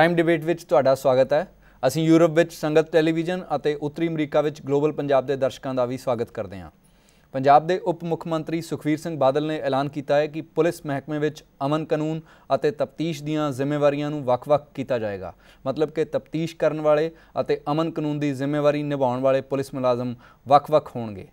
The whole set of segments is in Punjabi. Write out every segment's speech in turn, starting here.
ਪ੍ਰਾਈਮ ਡਿਬੇਟ ਵਿੱਚ ਤੁਹਾਡਾ ਸਵਾਗਤ ਹੈ ਅਸੀਂ ਯੂਰਪ ਵਿੱਚ ਸੰਗਤ ਟੈਲੀਵਿਜ਼ਨ ਅਤੇ ਉੱਤਰੀ ਅਮਰੀਕਾ ਵਿੱਚ ਗਲੋਬਲ ਪੰਜਾਬ ਦੇ ਦਰਸ਼ਕਾਂ ਦਾ ਵੀ ਸਵਾਗਤ ਕਰਦੇ ਹਾਂ ਪੰਜਾਬ ਦੇ ਉਪ ਮੁੱਖ ਮੰਤਰੀ ਸੁਖਵੀਰ ਸਿੰਘ ਬਾਦਲ ਨੇ ਐਲਾਨ ਕੀਤਾ ਹੈ ਕਿ ਪੁਲਿਸ ਮਹਿਕਮੇ ਵਿੱਚ ਅਮਨ ਕਾਨੂੰਨ ਅਤੇ ਤਫਤੀਸ਼ ਦੀਆਂ ਜ਼ਿੰਮੇਵਾਰੀਆਂ ਨੂੰ ਵੱਖ-ਵੱਖ ਕੀਤਾ ਜਾਏਗਾ ਮਤਲਬ ਕਿ ਤਫਤੀਸ਼ ਕਰਨ ਵਾਲੇ ਅਤੇ ਅਮਨ ਕਾਨੂੰਨ ਦੀ ਜ਼ਿੰਮੇਵਾਰੀ ਨਿਭਾਉਣ ਵਾਲੇ ਪੁਲਿਸ ਮੁਲਾਜ਼ਮ ਵੱਖ-ਵੱਖ ਹੋਣਗੇ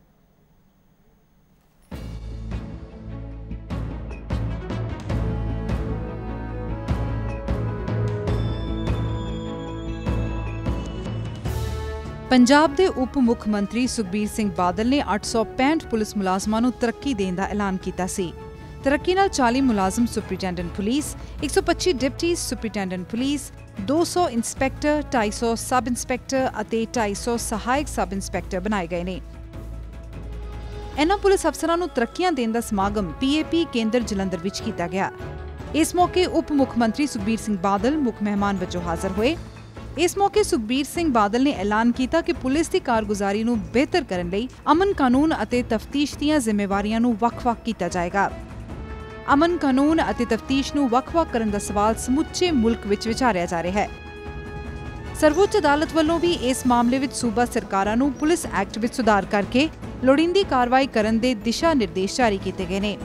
ਪੰਜਾਬ ਦੇ ਉਪ ਮੁੱਖ ਮੰਤਰੀ ਸੁਖਬੀਰ ਸਿੰਘ ਬਾਦਲ ਨੇ 865 ਪੁਲਿਸ ਮੁਲਾਜ਼ਮਾਂ ਨੂੰ ਤਰੱਕੀ ਦੇਣ ਦਾ ਐਲਾਨ ਕੀਤਾ ਸੀ ਤਰੱਕੀ ਨਾਲ 40 ਮੁਲਾਜ਼ਮ superintendent police 125 deputy superintendent police 200 inspector 250 sub inspector ਅਤੇ 250 ਸਹਾਇਕ ਸਬ ਇੰਸਪੈਕਟਰ ਬਣਾਏ ਗਏ ਨੇ ਇਹਨਾਂ ਪੁਲਿਸ ਅਫਸਰਾਂ ਨੂੰ ਤਰੱਕੀਆਂ ਦੇਣ ਦਾ ਸਮਾਗਮ ਪੀਏਪੀ ਕੇਂਦਰ ਜਲੰਧਰ ਵਿੱਚ ਕੀਤਾ ਗਿਆ ਇਸ ਮੌਕੇ ਉਪ ਮੁੱਖ ਮੰਤਰੀ ਸੁਖਬੀਰ ਸਿੰਘ ਬਾਦਲ ਮੁੱਖ ਮਹਿਮਾਨ ਵਜੋਂ ਹਾਜ਼ਰ ਹੋਏ ਇਸ ਮੌਕੇ ਸੁਖਬੀਰ ਸਿੰਘ ਬਾਦਲ ਨੇ ਐਲਾਨ ਕੀਤਾ ਕਿ ਪੁਲਿਸ ਦੀ ਕਾਰਗੁਜ਼ਾਰੀ ਨੂੰ ਬਿਹਤਰ ਕਰਨ ਲਈ ਅਮਨ ਕਾਨੂੰਨ ਅਤੇ ਤਫਤੀਸ਼ ਦੀਆਂ ਜ਼ਿੰਮੇਵਾਰੀਆਂ ਨੂੰ ਵੱਖ-ਵੱਖ ਕੀਤਾ ਜਾਏਗਾ। ਅਮਨ ਕਾਨੂੰਨ ਅਤੇ ਤਫਤੀਸ਼ ਨੂੰ ਵੱਖ-ਵੱਖ ਕਰਨ ਦਾ ਸਵਾਲ ਸਮੁੱਚੇ ਮੁਲਕ ਵਿੱਚ ਵਿਚਾਰਿਆ ਜਾ ਰਿਹਾ ਹੈ। ਸਰਵੋੱਚ ਅਦਾਲਤ ਵੱਲੋਂ ਵੀ ਇਸ ਮਾਮਲੇ ਵਿੱਚ ਸੂਬਾ ਸਰਕਾਰਾਂ ਨੂੰ ਪੁਲਿਸ ਐਕਟ ਵਿੱਚ ਸੁਧਾਰ ਕਰਕੇ ਲੋੜੀਂਦੀ ਕਾਰਵਾਈ ਕਰਨ ਦੇ ਦਿਸ਼ਾ ਨਿਰਦੇਸ਼ ਜਾਰੀ ਕੀਤੇ ਗਏ ਨੇ।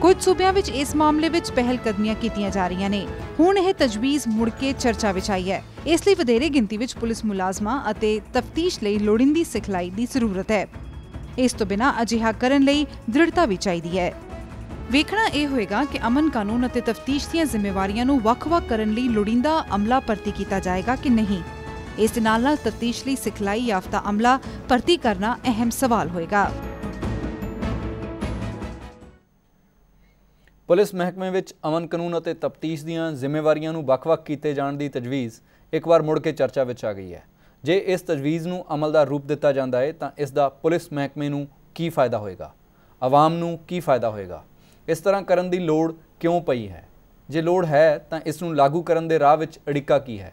ਕੁਝ ਸੂਬਿਆਂ ਵਿੱਚ ਇਸ ਮਾਮਲੇ ਵਿੱਚ ਪਹਿਲ ਕਦਮੀਆਂ ਕੀਤੀਆਂ ਜਾ ਰਹੀਆਂ ਨੇ ਹੁਣ ਇਹ ਤਜਵੀਜ਼ ਮੁੜ ਕੇ ਚਰਚਾ ਵਿੱਚ ਆਈ ਹੈ ਇਸ ਲਈ ਵਧੇਰੇ ਗਿਣਤੀ ਵਿੱਚ ਪੁਲਿਸ ਮੁਲਾਜ਼ਮਾਂ ਅਤੇ ਤਫਤੀਸ਼ ਲਈ ਲੋੜੀਂਦੀ ਸਿਖਲਾਈ ਦੀ ਜ਼ਰੂਰਤ ਹੈ ਇਸ ਤੋਂ ਬਿਨਾਂ ਅਜਿਹਾ ਕਰਨ ਲਈ ਦ੍ਰਿੜਤਾ ਵੀ ਚਾਹੀਦੀ ਹੈ ਵੇਖਣਾ ਇਹ ਹੋਏਗਾ ਕਿ ਅਮਨ ਕਾਨੂੰਨ ਅਤੇ ਤਫਤੀਸ਼ ਦੀਆਂ ਜ਼ਿੰਮੇਵਾਰੀਆਂ ਨੂੰ ਵੱਖ-ਵੱਖ ਕਰਨ ਲਈ ਲੋੜੀਂਦਾ ਅਮਲਾ ਭਰਤੀ ਕੀਤਾ ਜਾਏਗਾ ਕਿ ਨਹੀਂ ਇਸ ਨਾਲ ਨਾਲ ਤਫਤੀਸ਼ ਲਈ ਸਿਖਲਾਈ ਯਾਫਤਾ ਅਮਲਾ ਭਰਤੀ ਕਰਨਾ ਅਹਿਮ ਸਵਾਲ ਹੋਏਗਾ ਪੁਲਿਸ ਮਹਿਕਮੇ ਵਿੱਚ ਅਮਨ ਕਾਨੂੰਨ ਅਤੇ ਤਫਤੀਸ਼ ਦੀਆਂ ਜ਼ਿੰਮੇਵਾਰੀਆਂ ਨੂੰ ਵੱਖ-ਵੱਖ ਕੀਤੇ ਜਾਣ ਦੀ ਤਜਵੀਜ਼ ਇੱਕ ਵਾਰ ਮੁੜ ਕੇ ਚਰਚਾ ਵਿੱਚ ਆ ਗਈ ਹੈ ਜੇ ਇਸ ਤਜਵੀਜ਼ ਨੂੰ ਅਮਲ ਦਾ ਰੂਪ ਦਿੱਤਾ ਜਾਂਦਾ ਹੈ ਤਾਂ ਇਸ ਦਾ ਪੁਲਿਸ ਮਹਿਕਮੇ ਨੂੰ ਕੀ ਫਾਇਦਾ ਹੋਏਗਾ ਆਵਾਮ ਨੂੰ ਕੀ ਫਾਇਦਾ ਹੋਏਗਾ ਇਸ ਤਰ੍ਹਾਂ ਕਰਨ ਦੀ ਲੋੜ ਕਿਉਂ ਪਈ ਹੈ ਜੇ ਲੋੜ ਹੈ ਤਾਂ ਇਸ ਨੂੰ ਲਾਗੂ ਕਰਨ ਦੇ ਰਾਹ ਵਿੱਚ ਅੜਿੱਕਾ ਕੀ ਹੈ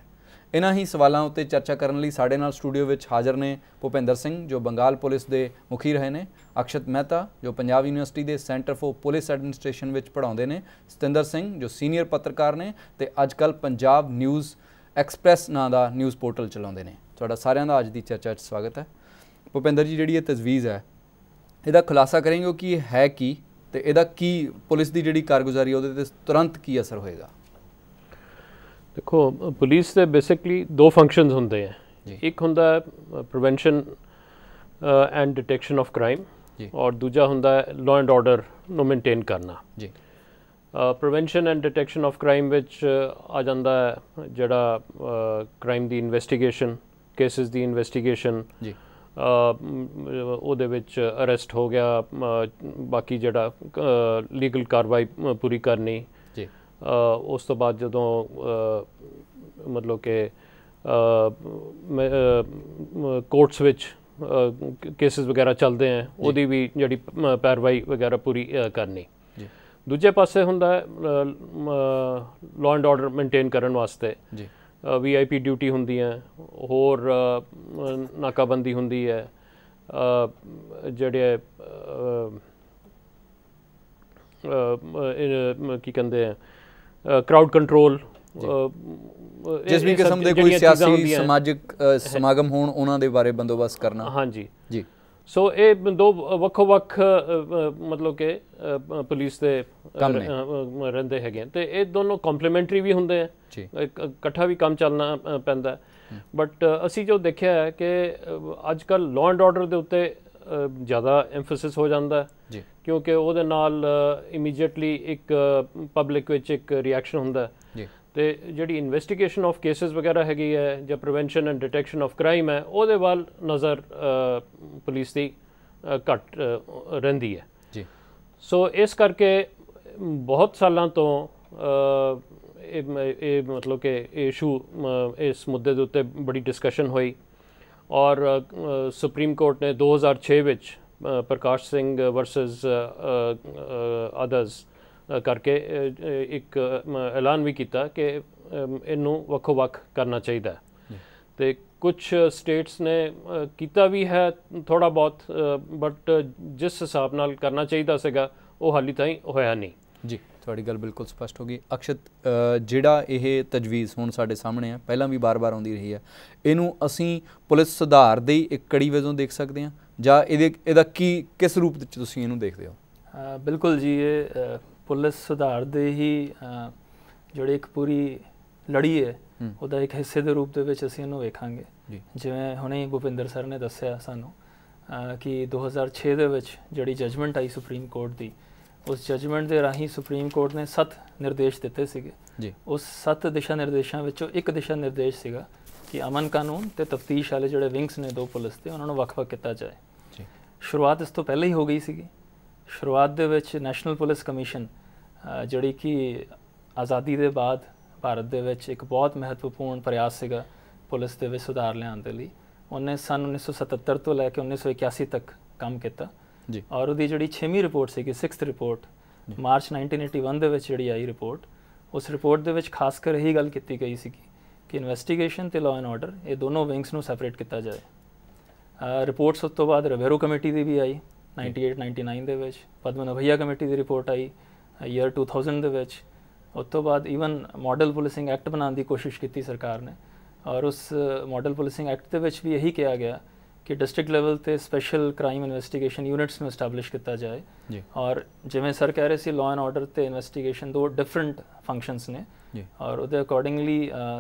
ਇਹਨਾਂ ਹੀ ਸਵਾਲਾਂ ਉੱਤੇ ਚਰਚਾ ਕਰਨ ਲਈ ਸਾਡੇ ਨਾਲ ਸਟੂਡੀਓ ਵਿੱਚ ਹਾਜ਼ਰ ਨੇ ਭੁਪਿੰਦਰ ਸਿੰਘ ਜੋ ਬੰਗਾਲ ਪੁਲਿਸ ਦੇ ਮੁਖੀ ਰਹੇ ਨੇ ਅਕਸ਼ਤ ਮਹਿਤਾ ਜੋ ਪੰਜਾਬ ਯੂਨੀਵਰਸਿਟੀ ਦੇ ਸੈਂਟਰ ਫॉर ਪੁਲਿਸ ਐਡਮਿਨਿਸਟ੍ਰੇਸ਼ਨ ਵਿੱਚ ਪੜ੍ਹਾਉਂਦੇ ਨੇ ਸਤਿੰਦਰ ਸਿੰਘ ਜੋ ਸੀਨੀਅਰ ਪੱਤਰਕਾਰ ਨੇ ਤੇ ਅੱਜਕੱਲ ਪੰਜਾਬ ਨਿਊਜ਼ ਐਕਸਪ੍ਰੈਸ ਨਾਂ ਦਾ ਨਿਊਜ਼ ਪੋਰਟਲ ਚਲਾਉਂਦੇ ਨੇ ਤੁਹਾਡਾ ਸਾਰਿਆਂ ਦਾ ਅੱਜ ਦੀ ਚਰਚਾ 'ਚ ਸਵਾਗਤ ਹੈ ਭੁਪਿੰਦਰ ਜੀ ਜਿਹੜੀ ਇਹ ਤਜਵੀਜ਼ ਹੈ ਇਹਦਾ ਖੁਲਾਸਾ ਕਰਾਂਗੇ ਕਿ ਇਹ ਹੈ ਕੀ ਤੇ ਇਹਦਾ ਕੀ ਪੁਲਿਸ ਦੀ ਜਿਹੜੀ ਕਾਰਗੁਜ਼ਾਰੀ ਉਹਦੇ ਤੇ ਤੁਰੰਤ ਕੀ ਅਸਰ ਹੋਏਗਾ ਦੇਖੋ ਪੁਲਿਸ ਦੇ ਬੇਸਿਕਲੀ ਦੋ ਫੰਕਸ਼ਨਸ ਹੁੰਦੇ ਆ ਇੱਕ ਹੁੰਦਾ prevention and detection of crime ਜੀ ਔਰ ਦੂਜਾ ਹੁੰਦਾ ਲਾਅ ਐਂਡ ਆਰਡਰ ਨੂੰ ਮੇਨਟੇਨ ਕਰਨਾ ਜੀ prevention and detection of crime ਵਿੱਚ ਆ ਜਾਂਦਾ ਜਿਹੜਾ ਕ੍ਰਾਈਮ ਦੀ ਇਨਵੈਸਟੀਗੇਸ਼ਨ ਕੇਸਿਸ ਦੀ ਇਨਵੈਸਟੀਗੇਸ਼ਨ ਜੀ ਉਹਦੇ ਵਿੱਚ ਅਰੈਸਟ ਹੋ ਗਿਆ ਬਾਕੀ ਜਿਹੜਾ ਲੀਗਲ ਕਾਰਵਾਈ ਪੂਰੀ ਕਰਨੀ ਉਸ ਤੋਂ ਬਾਅਦ ਜਦੋਂ ਮਤਲਬ ਕਿ ਕੋਰਟਸ ਵਿੱਚ ਕੇਸਸ ਵਗੈਰਾ ਚੱਲਦੇ ਆ ਉਹਦੀ ਵੀ ਜਿਹੜੀ ਪੈਰਵਾਈ ਵਗੈਰਾ ਪੂਰੀ ਕਰਨੀ ਦੂਜੇ ਪਾਸੇ ਹੁੰਦਾ ਲਾਅ ਐਂਡ ਆਰਡਰ ਮੇਨਟੇਨ ਕਰਨ ਵਾਸਤੇ ਜੀ ਵੀਆਈਪੀ ਡਿਊਟੀ ਹੁੰਦੀ ਹੈ ਹੋਰ ਨਾਕਾਬੰਦੀ ਹੁੰਦੀ ਹੈ ਜਿਹੜੇ ਕੀ ਕਹਿੰਦੇ ਆ ਕਰਾਊਡ ਕੰਟਰੋਲ ਜਿਸ ਵੀ ਕਿਸਮ ਦੇ ਕੋਈ ਸਿਆਸੀ ਸਮਾਜਿਕ ਸਮਾਗਮ ਹੋਣ ਉਹਨਾਂ ਦੇ ਬਾਰੇ ਬੰਦੋਬਸਤ ਕਰਨਾ ਹਾਂਜੀ ਜੀ ਸੋ ਇਹ ਦੋ ਵੱਖੋ ਵੱਖ ਮਤਲਬ ਕਿ ਪੁਲਿਸ ਦੇ ਰਹਿੰਦੇ ਹੈਗੇ ਤੇ ਇਹ ਦੋਨੋਂ ਕੰਪਲੀਮੈਂਟਰੀ ਵੀ ਹੁੰਦੇ ਆ ਇਕੱਠਾ ਵੀ ਕੰਮ ਚੱਲਣਾ ਪੈਂਦਾ ਬਟ ਅਸੀਂ ਜੋ ਦੇਖਿਆ ਹੈ ਕਿ ਅੱਜ ਕੱਲ ਲਾਅ ਐਂਡ ਆਰਡਰ ਦੇ ਉੱਤੇ ਜ਼ਿਆਦਾ ਐਮਫਸਿਸ ਹੋ ਜਾਂਦਾ ਹੈ ਕਿਉਂਕਿ ਉਹਦੇ ਨਾਲ ਇਮੀਡੀਏਟਲੀ ਇੱਕ ਪਬਲਿਕ ਵਿੱਚ ਇੱਕ ਰਿਐਕਸ਼ਨ ਹੁੰਦਾ ਜੀ ਤੇ ਜਿਹੜੀ ਇਨਵੈਸਟੀਗੇਸ਼ਨ ਆਫ ਕੇਸਸ ਵਗੈਰਾ ਹੈਗੀ ਹੈ ਜਾਂ prevention and detection of crime ਹੈ ਉਹਦੇ ਵੱਲ ਨਜ਼ਰ ਪੁਲਿਸ ਦੀ ਘਟ ਰਹਿੰਦੀ ਹੈ ਜੀ ਸੋ ਇਸ ਕਰਕੇ ਬਹੁਤ ਸਾਲਾਂ ਤੋਂ ਇਹ ਮਤਲਬ ਕਿ ਇਸ਼ੂ ਇਸ ਮੁੱਦੇ ਦੇ ਉੱਤੇ ਬੜੀ ਡਿਸਕਸ਼ਨ ਹੋਈ ਔਰ ਸੁਪਰੀਮ ਕੋਰਟ ਨੇ 2006 ਵਿੱਚ ਪ੍ਰਕਾਸ਼ ਸਿੰਘ ਵਰਸਸ ਅਦਰਸ ਕਰਕੇ ਇੱਕ ਐਲਾਨ ਵੀ ਕੀਤਾ ਕਿ ਇਹਨੂੰ ਵੱਖੋ ਵੱਖ ਕਰਨਾ ਚਾਹੀਦਾ ਹੈ ਤੇ ਕੁਝ ਸਟੇਟਸ ਨੇ ਕੀਤਾ ਵੀ ਹੈ ਥੋੜਾ ਬਹੁਤ ਬਟ ਜਿਸ ਹਿਸਾਬ ਨਾਲ ਕਰਨਾ ਚਾਹੀਦਾ ਸੀਗਾ ਉਹ ਹਾਲੀ ਤਾਈਂ ਹੋਇਆ ਨਹੀਂ ਜੀ ਤੁਹਾਡੀ ਗੱਲ ਬਿਲਕੁਲ ਸਪਸ਼ਟ ਹੋ ਗਈ ਅਕਸ਼ਤ ਜਿਹੜਾ ਇਹ ਤਜਵੀਜ਼ ਹੁਣ ਸਾਡੇ ਸਾਹਮਣੇ ਆ ਪਹਿਲਾਂ ਵੀ ਬਾਰ-ਬਾਰ ਆਉਂਦੀ ਰਹੀ ਹੈ ਇਹਨੂੰ ਅਸੀਂ ਪੁਲਿਸ ਸੁਧਾਰ ਦੀ ਇੱਕ ਕੜੀ ਵਜੋਂ ਦੇਖ ਸਕਦੇ ਹਾਂ ਜਾਂ ਇਹਦੇ ਇਹਦਾ ਕੀ ਕਿਸ ਰੂਪ ਵਿੱਚ ਤੁਸੀਂ ਇਹਨੂੰ ਦੇਖਦੇ ਹੋ ਬਿਲਕੁਲ ਜੀ ਇਹ ਪੁਲਿਸ ਸੁਧਾਰ ਦੇ ਹੀ ਜਿਹੜੇ ਇੱਕ ਪੂਰੀ ਲੜੀ ਹੈ ਉਹਦਾ ਇੱਕ ਹਿੱਸੇ ਦੇ ਰੂਪ ਦੇ ਵਿੱਚ ਅਸੀਂ ਇਹਨੂੰ ਵੇਖਾਂਗੇ ਜਿਵੇਂ ਹੁਣੇ ਗੋਪਿੰਦਰ ਸਰ ਨੇ ਦੱਸਿਆ ਸਾਨੂੰ ਕਿ 2006 ਦੇ ਵਿੱਚ ਜਿਹੜੀ ਜਜਮੈਂਟ ਆਈ ਸੁਪਰੀਮ ਕੋਰਟ ਦੀ ਉਸ ਜਜਮੈਂਟ ਦੇ ਰਾਹੀਂ ਸੁਪਰੀਮ ਕੋਰਟ ਨੇ 7 ਨਿਰਦੇਸ਼ ਦਿੱਤੇ ਸੀਗੇ ਉਸ 7 ਦਿਸ਼ਾ ਨਿਰਦੇਸ਼ਾਂ ਵਿੱਚੋਂ ਇੱਕ ਦਿਸ਼ਾ ਨਿਰਦੇਸ਼ ਸੀਗਾ ਕਿ ਅਮਨ ਕਾਨੂੰਨ ਤੇ ਤਫਤੀਸ਼ ਵਾਲੇ ਜਿਹੜੇ ਵਿੰਗਸ ਨੇ ਦੋ ਪੁਲਿਸ ਤੇ ਉਹਨਾਂ ਨੂੰ ਵੱਖ-ਵੱਖ ਕੀਤਾ ਜਾਏ ਜੀ ਸ਼ੁਰੂਆਤ ਇਸ ਤੋਂ ਪਹਿਲਾਂ ਹੀ ਹੋ ਗਈ ਸੀਗੀ ਸ਼ੁਰੂਆਤ ਦੇ ਵਿੱਚ ਨੈਸ਼ਨਲ ਪੁਲਿਸ ਕਮਿਸ਼ਨ ਜਿਹੜੀ ਕਿ ਆਜ਼ਾਦੀ ਦੇ ਬਾਅਦ ਭਾਰਤ ਦੇ ਵਿੱਚ ਇੱਕ ਬਹੁਤ ਮਹੱਤਵਪੂਰਨ ਪ੍ਰਯਾਸ ਸੀਗਾ ਪੁਲਿਸ ਦੇ ਵਿੱਚ ਸੁਧਾਰ ਲਿਆਉਣ ਦੇ ਲਈ ਉਹਨੇ ਸਨ 1977 ਤੋਂ ਲੈ ਕੇ 1981 ਤੱਕ ਕੰਮ ਕੀਤਾ ਜੀ ਔਰ ਉਹਦੀ ਜਿਹੜੀ 6ਵੀਂ ਰਿਪੋਰਟ ਸੀਗੀ 6th ਰਿਪੋਰਟ ਮਾਰਚ 1981 ਦੇ ਵਿੱਚ ਜਿਹੜੀ ਆਈ ਰਿਪੋਰਟ ਉਸ ਰਿਪੋਰਟ ਦੇ ਵਿੱਚ ਖਾਸ ਕਰ ਇਹ ਗੱਲ ਕੀਤੀ ਗਈ ਸੀਗੀ ਕਿ ਇਨਵੈਸਟੀਗੇਸ਼ਨ ਤੇ ਲਾਅ ਐਂਡ ਆਰਡਰ ਇਹ ਦੋਨੋਂ ਵਿੰਗਸ ਨੂੰ ਸੈਪਰੇਟ ਕੀਤਾ ਜਾਏ ਰਿਪੋਰਟਸ ਉਸ ਤੋਂ ਬਾਅਦ ਰਵੇਰੋ ਕਮੇਟੀ ਦੀ ਵੀ ਆਈ 98 99 ਦੇ ਵਿੱਚ ਪਦਮਨਭਈਆ ਕਮੇਟੀ ਦੀ ਰਿਪੋਰਟ ਆਈ ਈਅਰ 2000 ਦੇ ਵਿੱਚ ਉਸ ਤੋਂ ਬਾਅਦ ਈਵਨ ਮਾਡਲ ਪੁਲਿਸਿੰਗ ਐਕਟ ਬਣਾਉਣ ਦੀ ਕੋਸ਼ਿਸ਼ ਕੀਤੀ ਸਰਕਾਰ ਨੇ ਔਰ ਉਸ ਮਾਡਲ ਪੁਲਿਸਿੰਗ ਐਕਟ ਦੇ ਵਿੱਚ ਵੀ ਇਹੀ ਕਿਹਾ ਗਿਆ ਕਿ ਡਿਸਟ੍ਰਿਕਟ ਲੈਵਲ ਤੇ ਸਪੈਸ਼ਲ ਕ੍ਰਾਈਮ ਇਨਵੈਸਟੀਗੇਸ਼ਨ ਯੂਨਿਟਸ ਨੂੰ ਸਟੈਬਲਿਸ਼ ਕੀਤਾ ਜਾਏ ਔਰ ਜਿਵੇਂ ਸਰ ਕਹਿ ਰਹੇ ਸੀ ਲਾਅ ਐਂਡ ਆਰਡਰ ਤੇ ਇਨਵੈਸਟੀਗੇਸ਼ਨ ਦੋ ਡਿਫਰੈਂਟ ਫੰਕਸ਼ਨਸ ਨੇ ਜੀ ਔਰ ਉਹਦੇ ਅਕੋਰਡਿੰਗਲੀ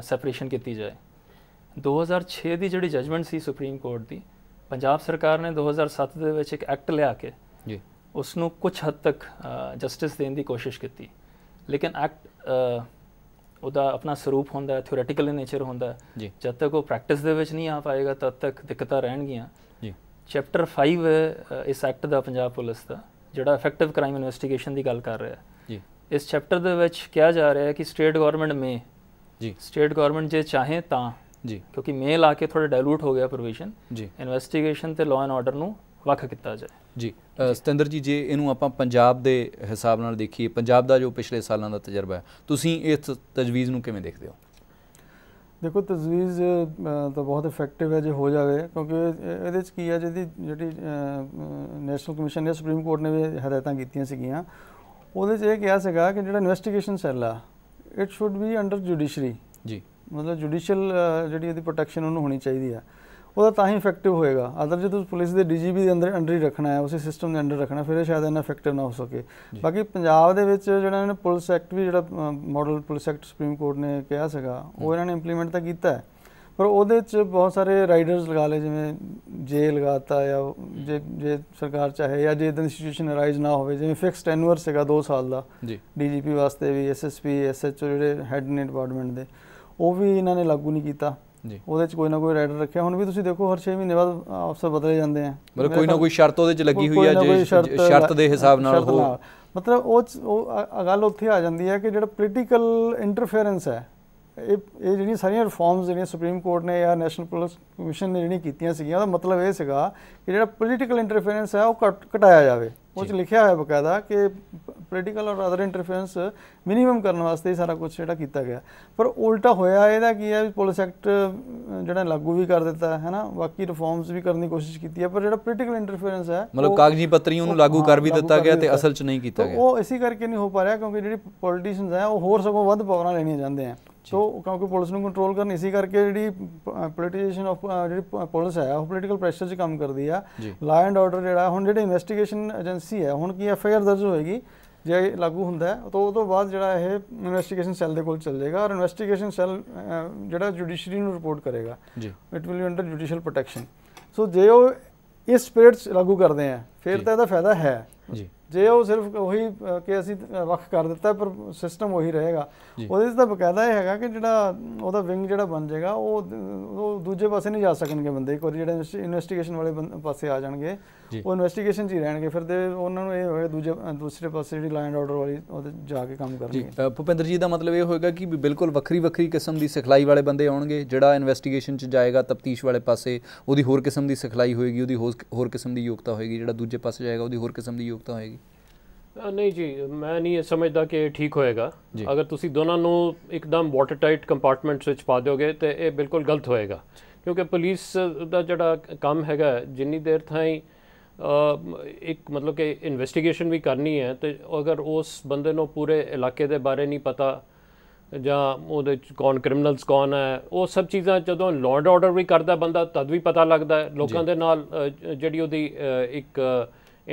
ਸੈਪਰੇਸ਼ਨ ਕੀਤੀ ਜਾਏ 2006 ਦੀ ਜਿਹੜੀ ਜਜਮੈਂਟ ਸੀ ਸੁਪਰੀਮ ਕੋਰਟ ਦੀ ਪੰਜਾਬ ਸਰਕਾਰ ਨੇ 2007 ਦੇ ਵਿੱਚ ਇੱਕ ਐਕਟ ਲਿਆ ਕੇ ਜੀ ਉਸ ਨੂੰ ਕੁਝ ਹੱਦ ਤੱਕ ਜਸਟਿਸ ਦੇਣ ਦੀ ਕੋਸ਼ਿਸ਼ ਕੀਤੀ ਲੇਕਿਨ ਐਕਟ ਉਹਦਾ ਆਪਣਾ ਸਰੂਪ ਹੁੰਦਾ ਹੈ ਥਿਓਰੀਟੀਕਲ ਇਨ ਨੇਚਰ ਹੁੰਦਾ ਹੈ ਜਦ ਤੱਕ ਉਹ ਪ੍ਰੈਕਟਿਸ ਦੇ ਵਿੱਚ ਨਹੀਂ ਆ ਪਾਏਗਾ ਤਦ ਤੱਕ ਦਿੱਕਤਾਂ ਰਹਿਣਗੀਆਂ ਜੀ ਚੈਪਟਰ 5 ਇਸ ਐਕਟ ਦਾ ਪੰਜਾਬ ਪੁਲਿਸ ਦਾ ਜਿਹੜਾ ਇਫੈਕਟਿਵ ਕ੍ਰਾਈਮ ਇਨਵੈਸਟੀਗੇਸ਼ਨ ਦੀ ਗੱਲ ਕਰ ਰਿਹਾ ਹੈ ਜੀ ਇਸ ਚੈਪਟਰ ਦੇ ਵਿੱਚ ਕਿਹਾ ਜਾ ਰਿਹਾ ਹੈ ਕਿ ਸਟੇਟ ਗਵਰਨਮੈਂਟ ਮੇ ਜੀ ਸਟੇਟ ਗਵਰਨਮੈਂਟ ਜੇ ਚਾਹੇ ਤਾਂ ਜੀ ਕਿਉਂਕਿ ਮੇ ਲਾ ਕੇ ਥੋੜਾ ਡਾਇਲੂਟ ਹੋ ਗਿਆ ਪ੍ਰੋਵੀਜ਼ਨ ਜੀ ਇਨਵੈਸਟੀਗੇਸ਼ਨ ਤੇ ਲਾਅ ਐਂਡ ਆਰਡਰ ਨੂੰ ਵੱਖ ਕੀਤਾ ਜਾਏ ਜੀ ਸਤਿੰਦਰ ਜੀ ਜੇ ਇਹਨੂੰ ਆਪਾਂ ਪੰਜਾਬ ਦੇ ਹਿਸਾਬ ਨਾਲ ਦੇਖੀਏ ਪੰਜਾਬ ਦਾ ਜੋ ਪਿਛਲੇ ਸਾਲਾਂ ਦਾ ਤਜਰਬਾ ਹੈ ਤੁਸੀਂ ਇਸ ਤਜਵੀਜ਼ ਨੂੰ ਕਿਵੇਂ ਦੇਖਦੇ ਹੋ ਦੇਖੋ ਤਜਵੀਜ਼ ਤਾਂ ਬਹੁਤ ਇਫੈਕਟਿਵ ਹੈ ਜੇ ਹੋ ਜਾਵੇ ਕਿਉਂਕਿ ਇਹਦੇ ਚ ਕੀ ਹੈ ਜਿਹਦੀ ਜਿਹੜੀ ਨੈਸ਼ਨਲ ਕਮਿਸ਼ਨ ਨੇ ਸੁਪਰੀਮ ਕੋਰਟ ਨੇ ਵੀ ਹਦਾਇਤਾਂ ਕੀਤੀਆਂ ਸੀਗੀਆਂ ਉਹਦੇ 'ਚ ਇਹ ਕਿਹਾ ਸੀਗਾ ਕਿ ਜਿਹੜਾ ਇਨਵੈਸਟੀਗੇਸ਼ਨ ਸੈੱਲ ਆ it should be under judiciary ਜੀ ਮਤਲਬ ਜੁਡੀਸ਼ੀਅਲ ਜਿਹੜੀ ਇਹਦੀ ਪ੍ਰੋਟੈਕਸ਼ਨ ਉਹਨੂੰ ਹੋਣੀ ਚਾਹੀਦੀ ਆ ਉਹਦਾ ਤਾਂ ਹੀ ਇਫੈਕਟਿਵ ਹੋਏਗਾ ਅਦਰ ਜੇ ਤੁਸੀਂ ਪੁਲਿਸ ਦੇ ਡੀਜੀਪੀ ਦੇ ਅੰਦਰ ਅੰਡਰ ਹੀ ਰੱਖਣਾ ਹੈ ਉਸੇ ਸਿਸਟਮ ਦੇ ਅੰਡਰ ਰੱਖਣਾ ਫਿਰ ਇਹ ਸ਼ਾਇਦ ਇਹਨਾਂ ਇਫੈਕਟਿਵ ਨਾ ਹੋ ਸਕੇ ਬਾਕੀ ਪੰਜਾਬ ਦੇ ਵਿੱਚ ਜਿਹੜਾ ਇਹਨਾਂ ਨੇ ਪੁਲਿਸ ਐਕਟ ਵੀ ਜਿਹੜਾ model police act supreme court ਨੇ ਕਿਹਾ ਸੀਗਾ ਉਹ ਇਹਨਾਂ ਨੇ ਇੰਪਲੀਮੈਂਟ ਤਾਂ ਕੀਤਾ ਹੈ ਪਰ ਉਹਦੇ ਚ ਬਹੁਤ ਸਾਰੇ ਰਾਈਡਰਸ ਲਗਾ ਲਏ ਜਿਵੇਂ ਜੇ ਲਗਾਤਾ ਜਾਂ ਜੇ ਜੇ ਸਰਕਾਰ ਚਾਹੇ ਜਾਂ ਜੇ ਇਦਾਂ ਸਿਚੁਏਸ਼ਨ ਅਰਾਈਜ਼ ਨਾ ਹੋਵੇ ਜਿਵੇਂ ਫਿਕਸ ਟੈਨਵਰ ਸੀਗਾ 2 ਸਾਲ ਦਾ ਜੀ ਡੀਜੀਪੀ ਵਾਸਤੇ ਵੀ ਐਸਐਸਪੀ ਐਸਐਚਓ ਜਿਹੜੇ ਹੈਡ ਨੇ ਡਿਪਾਰਟਮੈਂਟ ਦੇ ਉਹ ਵੀ ਇਹਨਾਂ ਨੇ ਲਾਗੂ ਨਹੀਂ ਕੀਤਾ ਜੀ ਉਹਦੇ ਚ ਕੋਈ ਨਾ ਕੋਈ ਰਾਈਡਰ ਰੱਖਿਆ ਹੁਣ ਵੀ ਤੁਸੀਂ ਦੇਖੋ ਹਰ 6 ਮਹੀਨੇ ਬਾਅਦ ਅਫਸਰ ਬਦਲੇ ਜਾਂਦੇ ਆ ਮਤਲਬ ਕੋਈ ਨਾ ਕੋਈ ਸ਼ਰਤ ਉਹਦੇ ਚ ਲੱਗੀ ਹੋਈ ਆ ਜੇ ਸ਼ਰਤ ਦੇ ਹਿਸਾਬ ਨਾਲ ਹੋ ਮਤਲਬ ਉਹ ਗੱਲ ਉੱਥੇ ਆ ਜਾਂਦੀ ਹੈ ਕਿ ਜਿਹੜਾ ਪੋਲੀਟੀਕਲ ਇੰਟਰਫੇਰੈਂਸ ਹੈ ਇਹ ਇਹ ਜਿਹੜੀਆਂ ਸਾਰੀਆਂ ਰਿਫਾਰਮਸ ਜਿਹੜੀਆਂ ਸੁਪਰੀਮ ਕੋਰਟ ਨੇ ਜਾਂ ਨੈਸ਼ਨਲ ਪੁਲਿਸ ਕਮਿਸ਼ਨ ਨੇ ਜਿਹੜੀਆਂ ਕੀਤੀਆਂ ਸੀਗੀਆਂ ਉਹਦਾ ਮਤਲਬ ਇਹ ਸੀਗਾ ਕਿ ਜਿਹੜਾ ਪੋਲੀਟੀਕਲ ਇੰਟਰਫੇਰੈਂਸ ਹੈ ਉਹ ਘਟਾਇਆ ਜਾਵੇ ਉਹ ਚ ਲਿਖਿਆ ਹੋਇਆ ਬਕਾਇਦਾ ਕਿ ਪੋਲੀਟੀਕਲ ਔਰ ਅਦਰ ਇੰਟਰਫੇਰੈਂਸ ਮਿਨੀਮਮ ਕਰਨ ਵਾਸਤੇ ਸਾਰਾ ਕੁਝ ਜਿਹੜਾ ਕੀਤਾ ਗਿਆ ਪਰ ਉਲਟਾ ਹੋਇਆ ਇਹਦਾ ਕੀ ਹੈ ਪੁਲਿਸ ਐਕਟ ਜਿਹੜਾ ਲਾਗੂ ਵੀ ਕਰ ਦਿੱਤਾ ਹੈ ਨਾ ਬਾਕੀ ਰਿਫਾਰਮਸ ਵੀ ਕਰਨ ਦੀ ਕੋਸ਼ਿਸ਼ ਕੀਤੀ ਹੈ ਪਰ ਜਿਹੜਾ ਪੋਲੀਟੀਕਲ ਇੰਟਰਫੇਰੈਂਸ ਹੈ ਮਤਲਬ ਕਾਗਜ਼ੀ ਪੱਤਰੀਆਂ ਨੂੰ ਲਾਗੂ ਕਰ ਵੀ ਦਿੱਤਾ ਗਿਆ ਤੇ ਅਸਲ 'ਚ ਨਹੀਂ ਕੀਤਾ ਗਿਆ ਉਹ ਇਸੇ ਕਰਕੇ ਨਹੀਂ ਹੋ ਪਾ ਰਿਹਾ ਕਿਉਂਕਿ ਜਿਹੜੀ ਪੋਲੀਟੀਸ਼ੀਅਨਸ ਹੈ ਉਹ ਹੋਰ ਸਗੋਂ ਵੱਧ ਪਾਵਰਾਂ ਲੈਣੀਆਂ ਚਾਹੁੰਦੇ ਆ ਸੋ ਕਿਉਂਕਿ ਪੁਲਿਸ ਨੂੰ ਕੰਟਰੋਲ ਕਰਨੀ ਸੀ ਕਰਕੇ ਜਿਹੜੀ ਪੋਲੀਟੀਜ਼ੇਸ਼ਨ ਆਫ ਜਿਹੜੀ ਪੁਲਿਸ ਹੈ ਉਹ ਪੋਲੀਟੀਕਲ ਪ੍ਰੈਸ਼ਰ 'ਚ ਕੰਮ ਕਰਦੀ ਆ ਲਾ ਐਂਡ ਆਰਡਰ ਜਿਹੜਾ ਹੁਣ ਜਿਹੜੀ ਇਨਵੈਸਟੀਗੇਸ਼ਨ ਏਜੰਸੀ ਹੈ ਹੁਣ ਕੀ ਐਫ ਆਈ ਆਰ ਦਰਜ ਹੋਏਗੀ ਜੇ ਲਾਗੂ ਹੁੰਦਾ ਹੈ ਤਾਂ ਉਹ ਤੋਂ ਬਾਅਦ ਜਿਹੜਾ ਇਹ ਇਨਵੈਸਟੀਗੇਸ਼ਨ ਸੈੱਲ ਦੇ ਕੋਲ ਚੱਲ ਜਾਏਗਾ ਔਰ ਇਨਵੈਸਟੀਗੇਸ਼ਨ ਸੈੱਲ ਜਿਹੜਾ ਜੁਡੀਸ਼ਰੀ ਨੂੰ ਰਿਪੋਰਟ ਕਰੇਗਾ ਜੀ it will be under judicial protection so ਜੇ ਉਹ ਇਸ ਸਪਿਰਿਟਸ ਲਾਗੂ ਕਰਦੇ ਆ ਫਿਰ ਤਾਂ ਇਹਦਾ ਫਾਇਦਾ ਹੈ ਜੀ ਜੇ ਉਹ ਸਿਰਫ ਉਹੀ ਕਿ ਅਸੀਂ ਵੱਖ ਕਰ ਦਿੱਤਾ ਪਰ ਸਿਸਟਮ ਉਹੀ ਰਹੇਗਾ ਉਹਦੇ ਵਿੱਚ ਤਾਂ ਬਕਾਇਦਾ ਇਹ ਹੈਗਾ ਕਿ ਜਿਹੜਾ ਉਹਦਾ ਵਿੰਗ ਜਿਹੜਾ ਬਣ ਜਾਏਗਾ ਉਹ ਉਹ ਦੂਜੇ ਪਾਸੇ ਨਹੀਂ ਜਾ ਸਕਣਗੇ ਬੰਦੇ ਇੱਕ ਵਾਰ ਜਿਹੜੇ ਇਨਵੈਸਟੀਗੇਸ਼ਨ ਵਾਲੇ ਪਾਸੇ ਆ ਜਾਣਗੇ ਉਹ ਇਨਵੈਸਟੀਗੇਸ਼ਨ 'ਚ ਹੀ ਰਹਿਣਗੇ ਫਿਰ ਤੇ ਉਹਨਾਂ ਨੂੰ ਇਹ ਹੋਏ ਦੂਜੇ ਦੂਸਰੇ ਪਾਸੇ ਜਿਹੜੀ ਲਾਈਨ ਆਰਡਰ ਵਾਲੀ ਉਹਦੇ ਜਾ ਕੇ ਕੰਮ ਕਰਨਗੇ ਜੀ ਭੁਪਿੰਦਰ ਜੀ ਦਾ ਮਤਲਬ ਇਹ ਹੋਏਗਾ ਕਿ ਬਿਲਕੁਲ ਵੱਖਰੀ ਵੱਖਰੀ ਕਿਸਮ ਦੀ ਸਿਖਲਾਈ ਵਾਲੇ ਬੰਦੇ ਆਉਣਗੇ ਜਿਹੜਾ ਇਨਵੈਸਟੀਗੇਸ਼ਨ 'ਚ ਜਾਏਗਾ ਤਫਤੀਸ਼ ਵਾਲੇ ਪਾਸੇ ਉਹਦੀ ਹੋਰ ਕਿਸਮ ਦੀ ਸਿਖਲਾਈ ਹੋਏਗੀ ਉਹਦੀ ਹੋਰ ਕਿਸਮ ਦੀ ਯੋਗਤਾ ਹੋਏਗੀ ਜਿਹੜਾ ਦੂਜੇ ਪਾਸੇ ਜਾਏਗਾ ਉਹਦੀ ਹੋਰ ਕਿਸਮ ਦੀ ਯੋਗਤਾ ਹੋਏਗੀ ਨਹੀਂ ਜੀ ਮੈਂ ਨਹੀਂ ਸਮਝਦਾ ਕਿ ਇਹ ਠੀਕ ਹੋਏਗਾ ਅਗਰ ਤੁਸੀਂ ਦੋਨਾਂ ਨੂੰ ਇੱਕਦਮ ਵਾਟਰ ਟਾਈਟ ਕੰਪਾਰਟਮੈਂਟਸ ਵਿੱਚ ਪਾ ਦਿਓਗੇ ਤੇ ਇਹ ਬਿਲਕੁਲ ਗਲਤ ਹੋਏਗਾ ਕਿਉਂਕਿ ਪੁਲਿਸ ਦਾ ਜਿਹੜਾ ਕੰਮ ਹੈਗਾ ਜਿੰਨੀ ਦੇਰ ਥਾਈ ਇੱਕ ਮਤਲਬ ਕਿ ਇਨਵੈਸਟੀਗੇਸ਼ਨ ਵੀ ਕਰਨੀ ਹੈ ਤੇ ਅਗਰ ਉਸ ਬੰਦੇ ਨੂੰ ਪੂਰੇ ਇਲਾਕੇ ਦੇ ਬਾਰੇ ਨਹੀਂ ਪਤਾ ਜਾਂ ਉਹਦੇ ਚ ਕੌਣ ਕ੍ਰਿਮੀਨਲਸ ਕੌਣ ਹੈ ਉਹ ਸਭ ਚੀਜ਼ਾਂ ਜਦੋਂ ਲਾਰਡ ਆਰਡਰ ਵੀ ਕਰਦਾ ਬੰਦਾ ਤਦ ਵੀ ਪਤਾ ਲੱਗਦਾ ਹੈ ਲੋਕਾਂ ਦੇ ਨਾਲ ਜਿਹੜੀ ਉਹਦੀ ਇੱਕ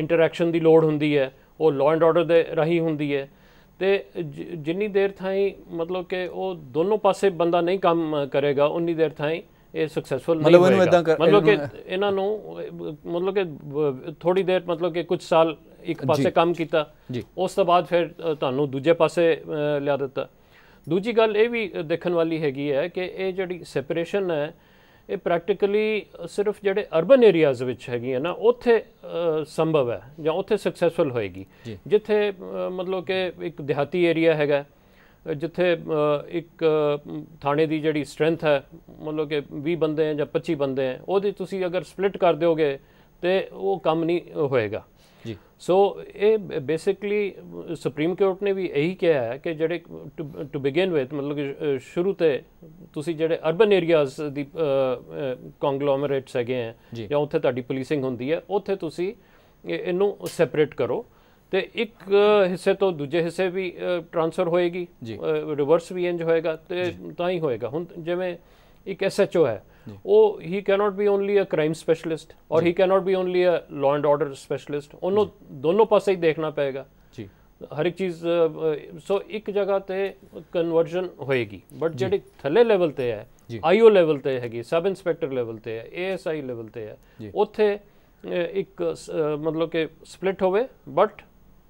ਇੰਟਰੈਕਸ਼ਨ ਦੀ ਲੋੜ ਹੁੰਦੀ ਹੈ ਉਹ ਲਾਅ ਐਂਡ ਆਰਡਰ ਦੇ ਰਹੀ ਹੁੰਦੀ ਹੈ ਤੇ ਜਿੰਨੀ ਦੇਰ ਥਾਈ ਮਤਲਬ ਕਿ ਉਹ ਦੋਨੋਂ ਪਾਸੇ ਬੰਦਾ ਨਹੀਂ ਕੰਮ ਕਰੇਗਾ ਉਨੀ ਦੇਰ ਥਾਈ ਇਹ ਸਕਸੈਸਫੁਲ ਨਹੀਂ ਮਤਲਬ ਇਹਨਾਂ ਇਦਾਂ ਮਤਲਬ ਕਿ ਇਹਨਾਂ ਨੂੰ ਮਤਲਬ ਕਿ ਥੋੜੀ ਦੇਰ ਮਤਲਬ ਕਿ ਕੁਝ ਸਾਲ ਇੱਕ ਪਾਸੇ ਕੰਮ ਕੀਤਾ ਉਸ ਤੋਂ ਬਾਅਦ ਫਿਰ ਤੁਹਾਨੂੰ ਦੂਜੇ ਪਾਸੇ ਲਿਆ ਦਿੱਤਾ ਦੂਜੀ ਗੱਲ ਇਹ ਵੀ ਦੇਖਣ ਵਾਲੀ ਹੈਗੀ ਹੈ ਕਿ ਇਹ ਜਿਹੜੀ ਸੈਪਰੇਸ਼ਨ ਹੈ ਇਹ ਪ੍ਰੈਕਟੀਕਲੀ ਸਿਰਫ ਜਿਹੜੇ ਅਰਬਨ ਏਰੀਆਜ਼ ਵਿੱਚ ਹੈਗੀ ਹੈ ਨਾ ਉੱਥੇ ਸੰਭਵ ਹੈ ਜਾਂ ਉੱਥੇ ਸਕਸੈਸਫੁਲ ਹੋਏਗੀ ਜਿੱਥੇ ਮਤਲਬ ਕਿ ਇੱਕ ਦਿਹਾਤੀ ਏਰੀਆ ਹੈਗਾ ਜਿੱਥੇ ਇੱਕ ਥਾਣੇ ਦੀ ਜਿਹੜੀ ਸਟਰੈਂਥ ਹੈ ਮਤਲਬ ਕਿ 20 ਬੰਦੇ ਆ ਜਾਂ 25 ਬੰਦੇ ਆ ਉਹਦੇ ਤੁਸੀਂ ਅਗਰ ਸਪਲਿਟ ਕਰ ਦਿਓਗੇ ਤੇ ਉਹ ਕੰਮ ਨਹੀਂ ਹੋਏਗਾ ਜੀ ਸੋ ਇਹ ਬੇਸਿਕਲੀ ਸੁਪਰੀਮ ਕੋਰਟ ਨੇ ਵੀ ਇਹੀ ਕਿਹਾ ਹੈ ਕਿ ਜਿਹੜੇ ਟੂ ਬਿਗਨ ਵਿਦ ਮਤਲਬ ਕਿ ਸ਼ੁਰੂ ਤੇ ਤੁਸੀਂ ਜਿਹੜੇ ਅਰਬਨ ਏਰੀਆਜ਼ ਦੀ ਕੰਗਲੋਮਰੇਟਸ ਹੈਗੇ ਆ ਜਾਂ ਉੱਥੇ ਤੁਹਾਡੀ ਪੁਲਿਸਿੰਗ ਹੁੰਦੀ ਹੈ ਉੱਥੇ ਤੁਸੀਂ ਇਹਨੂੰ ਸੈਪਰੇਟ ਕਰੋ ਤੇ ਇੱਕ ਹਿੱਸੇ ਤੋਂ ਦੂਜੇ ਹਿੱਸੇ ਵੀ ਟ੍ਰਾਂਸਫਰ ਹੋਏਗੀ ਰਿਵਰਸ ਵੀ ਇੰਜ ਹੋਏਗਾ ਤੇ ਤਾਂ ਹੀ ਹੋਏਗਾ ਹੁਣ ਜਿਵੇਂ ਇੱਕ ਐਸਐਚਓ ਹੈ ਉਹ he cannot be only a crime specialist ਔਰ he cannot be only a law and order specialist ਉਹਨੂੰ ਦੋਨੋਂ ਪਾਸੇ ਹੀ ਦੇਖਣਾ ਪਏਗਾ ਜੀ ਹਰ ਇੱਕ ਚੀਜ਼ ਸੋ ਇੱਕ ਜਗ੍ਹਾ ਤੇ ਕਨਵਰਜਨ ਹੋਏਗੀ ਬਟ ਜਿਹੜੇ ਥੱਲੇ ਲੈਵਲ ਤੇ ਹੈ ਆਈਓ ਲੈਵਲ ਤੇ ਹੈਗੀ ਸਬ ਇਨਸਪੈਕਟਰ ਲੈਵਲ ਤੇ ਹੈ ਏਐਸਆਈ ਲੈਵਲ ਤੇ ਹੈ ਉੱਥੇ ਇੱਕ ਮਤਲਬ ਕਿ ਸਪਲਿਟ ਹੋਵੇ ਬਟ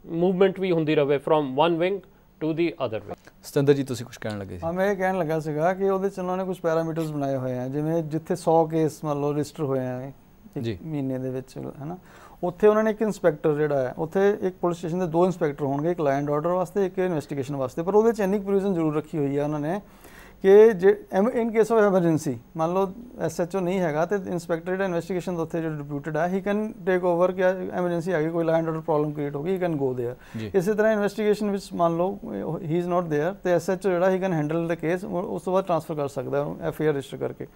ਮੂਵਮੈਂਟ ਵੀ ਹੁੰਦੀ ਰਵੇ from one wing to the other wing Satinder ji ਤੁਸੀਂ ਕੁਝ ਕਹਿਣ ਲੱਗੇ ਸੀ ਮੈਂ ਇਹ ਕਹਿਣ ਲੱਗਾ ਸੀਗਾ ਕਿ ਉਹਦੇ ਚ ਉਹਨਾਂ ਨੇ ਕੁਝ ਪੈਰਾਮੀਟਰਸ ਬਣਾਏ ਹੋਏ ਆ ਜਿਵੇਂ ਜਿੱਥੇ 100 ਕੇਸ ਮੰਨ ਲਓ ਰਜਿਸਟਰ ਹੋਏ ਆ ਇੱਕ ਮਹੀਨੇ ਦੇ ਵਿੱਚ ਹੈਨਾ ਉੱਥੇ ਉਹਨਾਂ ਨੇ ਇੱਕ ਇਨਸਪੈਕਟਰ ਜਿਹੜਾ ਹੈ ਉੱਥੇ ਇੱਕ ਪੁਲਿਸ ਸਟੇਸ਼ਨ ਦੇ ਦੋ ਇਨਸਪੈਕਟਰ ਹੋਣਗੇ ਇੱਕ ਲਾਇਨ ਆਰਡਰ ਵਾਸਤੇ ਇੱਕ ਇਨਵੈਸਟੀਗੇਸ਼ਨ ਵਾਸਤੇ ਪਰ ਉਹਦੇ ਚ ਇੰਨੀ ਪ੍ਰੋਵੀਜ਼ਨ ਜ਼ਰੂਰ ਰੱਖੀ ਹੋਈ ਆ ਉਹਨਾਂ ਨੇ ਕਿ ਜੇ ਇਨ ਕੇਸ ਆਫ ਐਮਰਜੈਂਸੀ ਮੰਨ ਲਓ ਐਸਐਚਓ ਨਹੀਂ ਹੈਗਾ ਤੇ ਇਨਸਪੈਕਟਰ ਜਿਹੜਾ ਇਨਵੈਸਟੀਗੇਸ਼ਨ ਦੇ ਉੱਤੇ ਜਿਹੜਾ ਡਿਪਿਊਟਡ ਹੈ ਹੀ ਕੈਨ ਟੇਕ ਓਵਰ ਕਿ ਐਮਰਜੈਂਸੀ ਆ ਗਈ ਕੋਈ ਲਾਈਨ ਆਰਡਰ ਪ੍ਰੋਬਲਮ ਕ੍ਰੀਏਟ ਹੋ ਗਈ ਹੀ ਕੈਨ ਗੋ देयर ਇਸੇ ਤਰ੍ਹਾਂ ਇਨਵੈਸਟੀਗੇਸ਼ਨ ਵਿੱਚ ਮੰਨ ਲਓ ਹੀ ਇਜ਼ ਨਾਟ देयर ਤੇ ਐਸਐਚਓ ਜਿਹੜਾ he can handle the case ਉਸ ਤੋਂ ਬਾਅਦ ਟ੍ਰਾਂਸਫਰ ਕਰ ਸਕਦਾ ਹੈ ਐਫਆਈਆਰ ਰਜਿਸਟਰ ਕਰਕੇ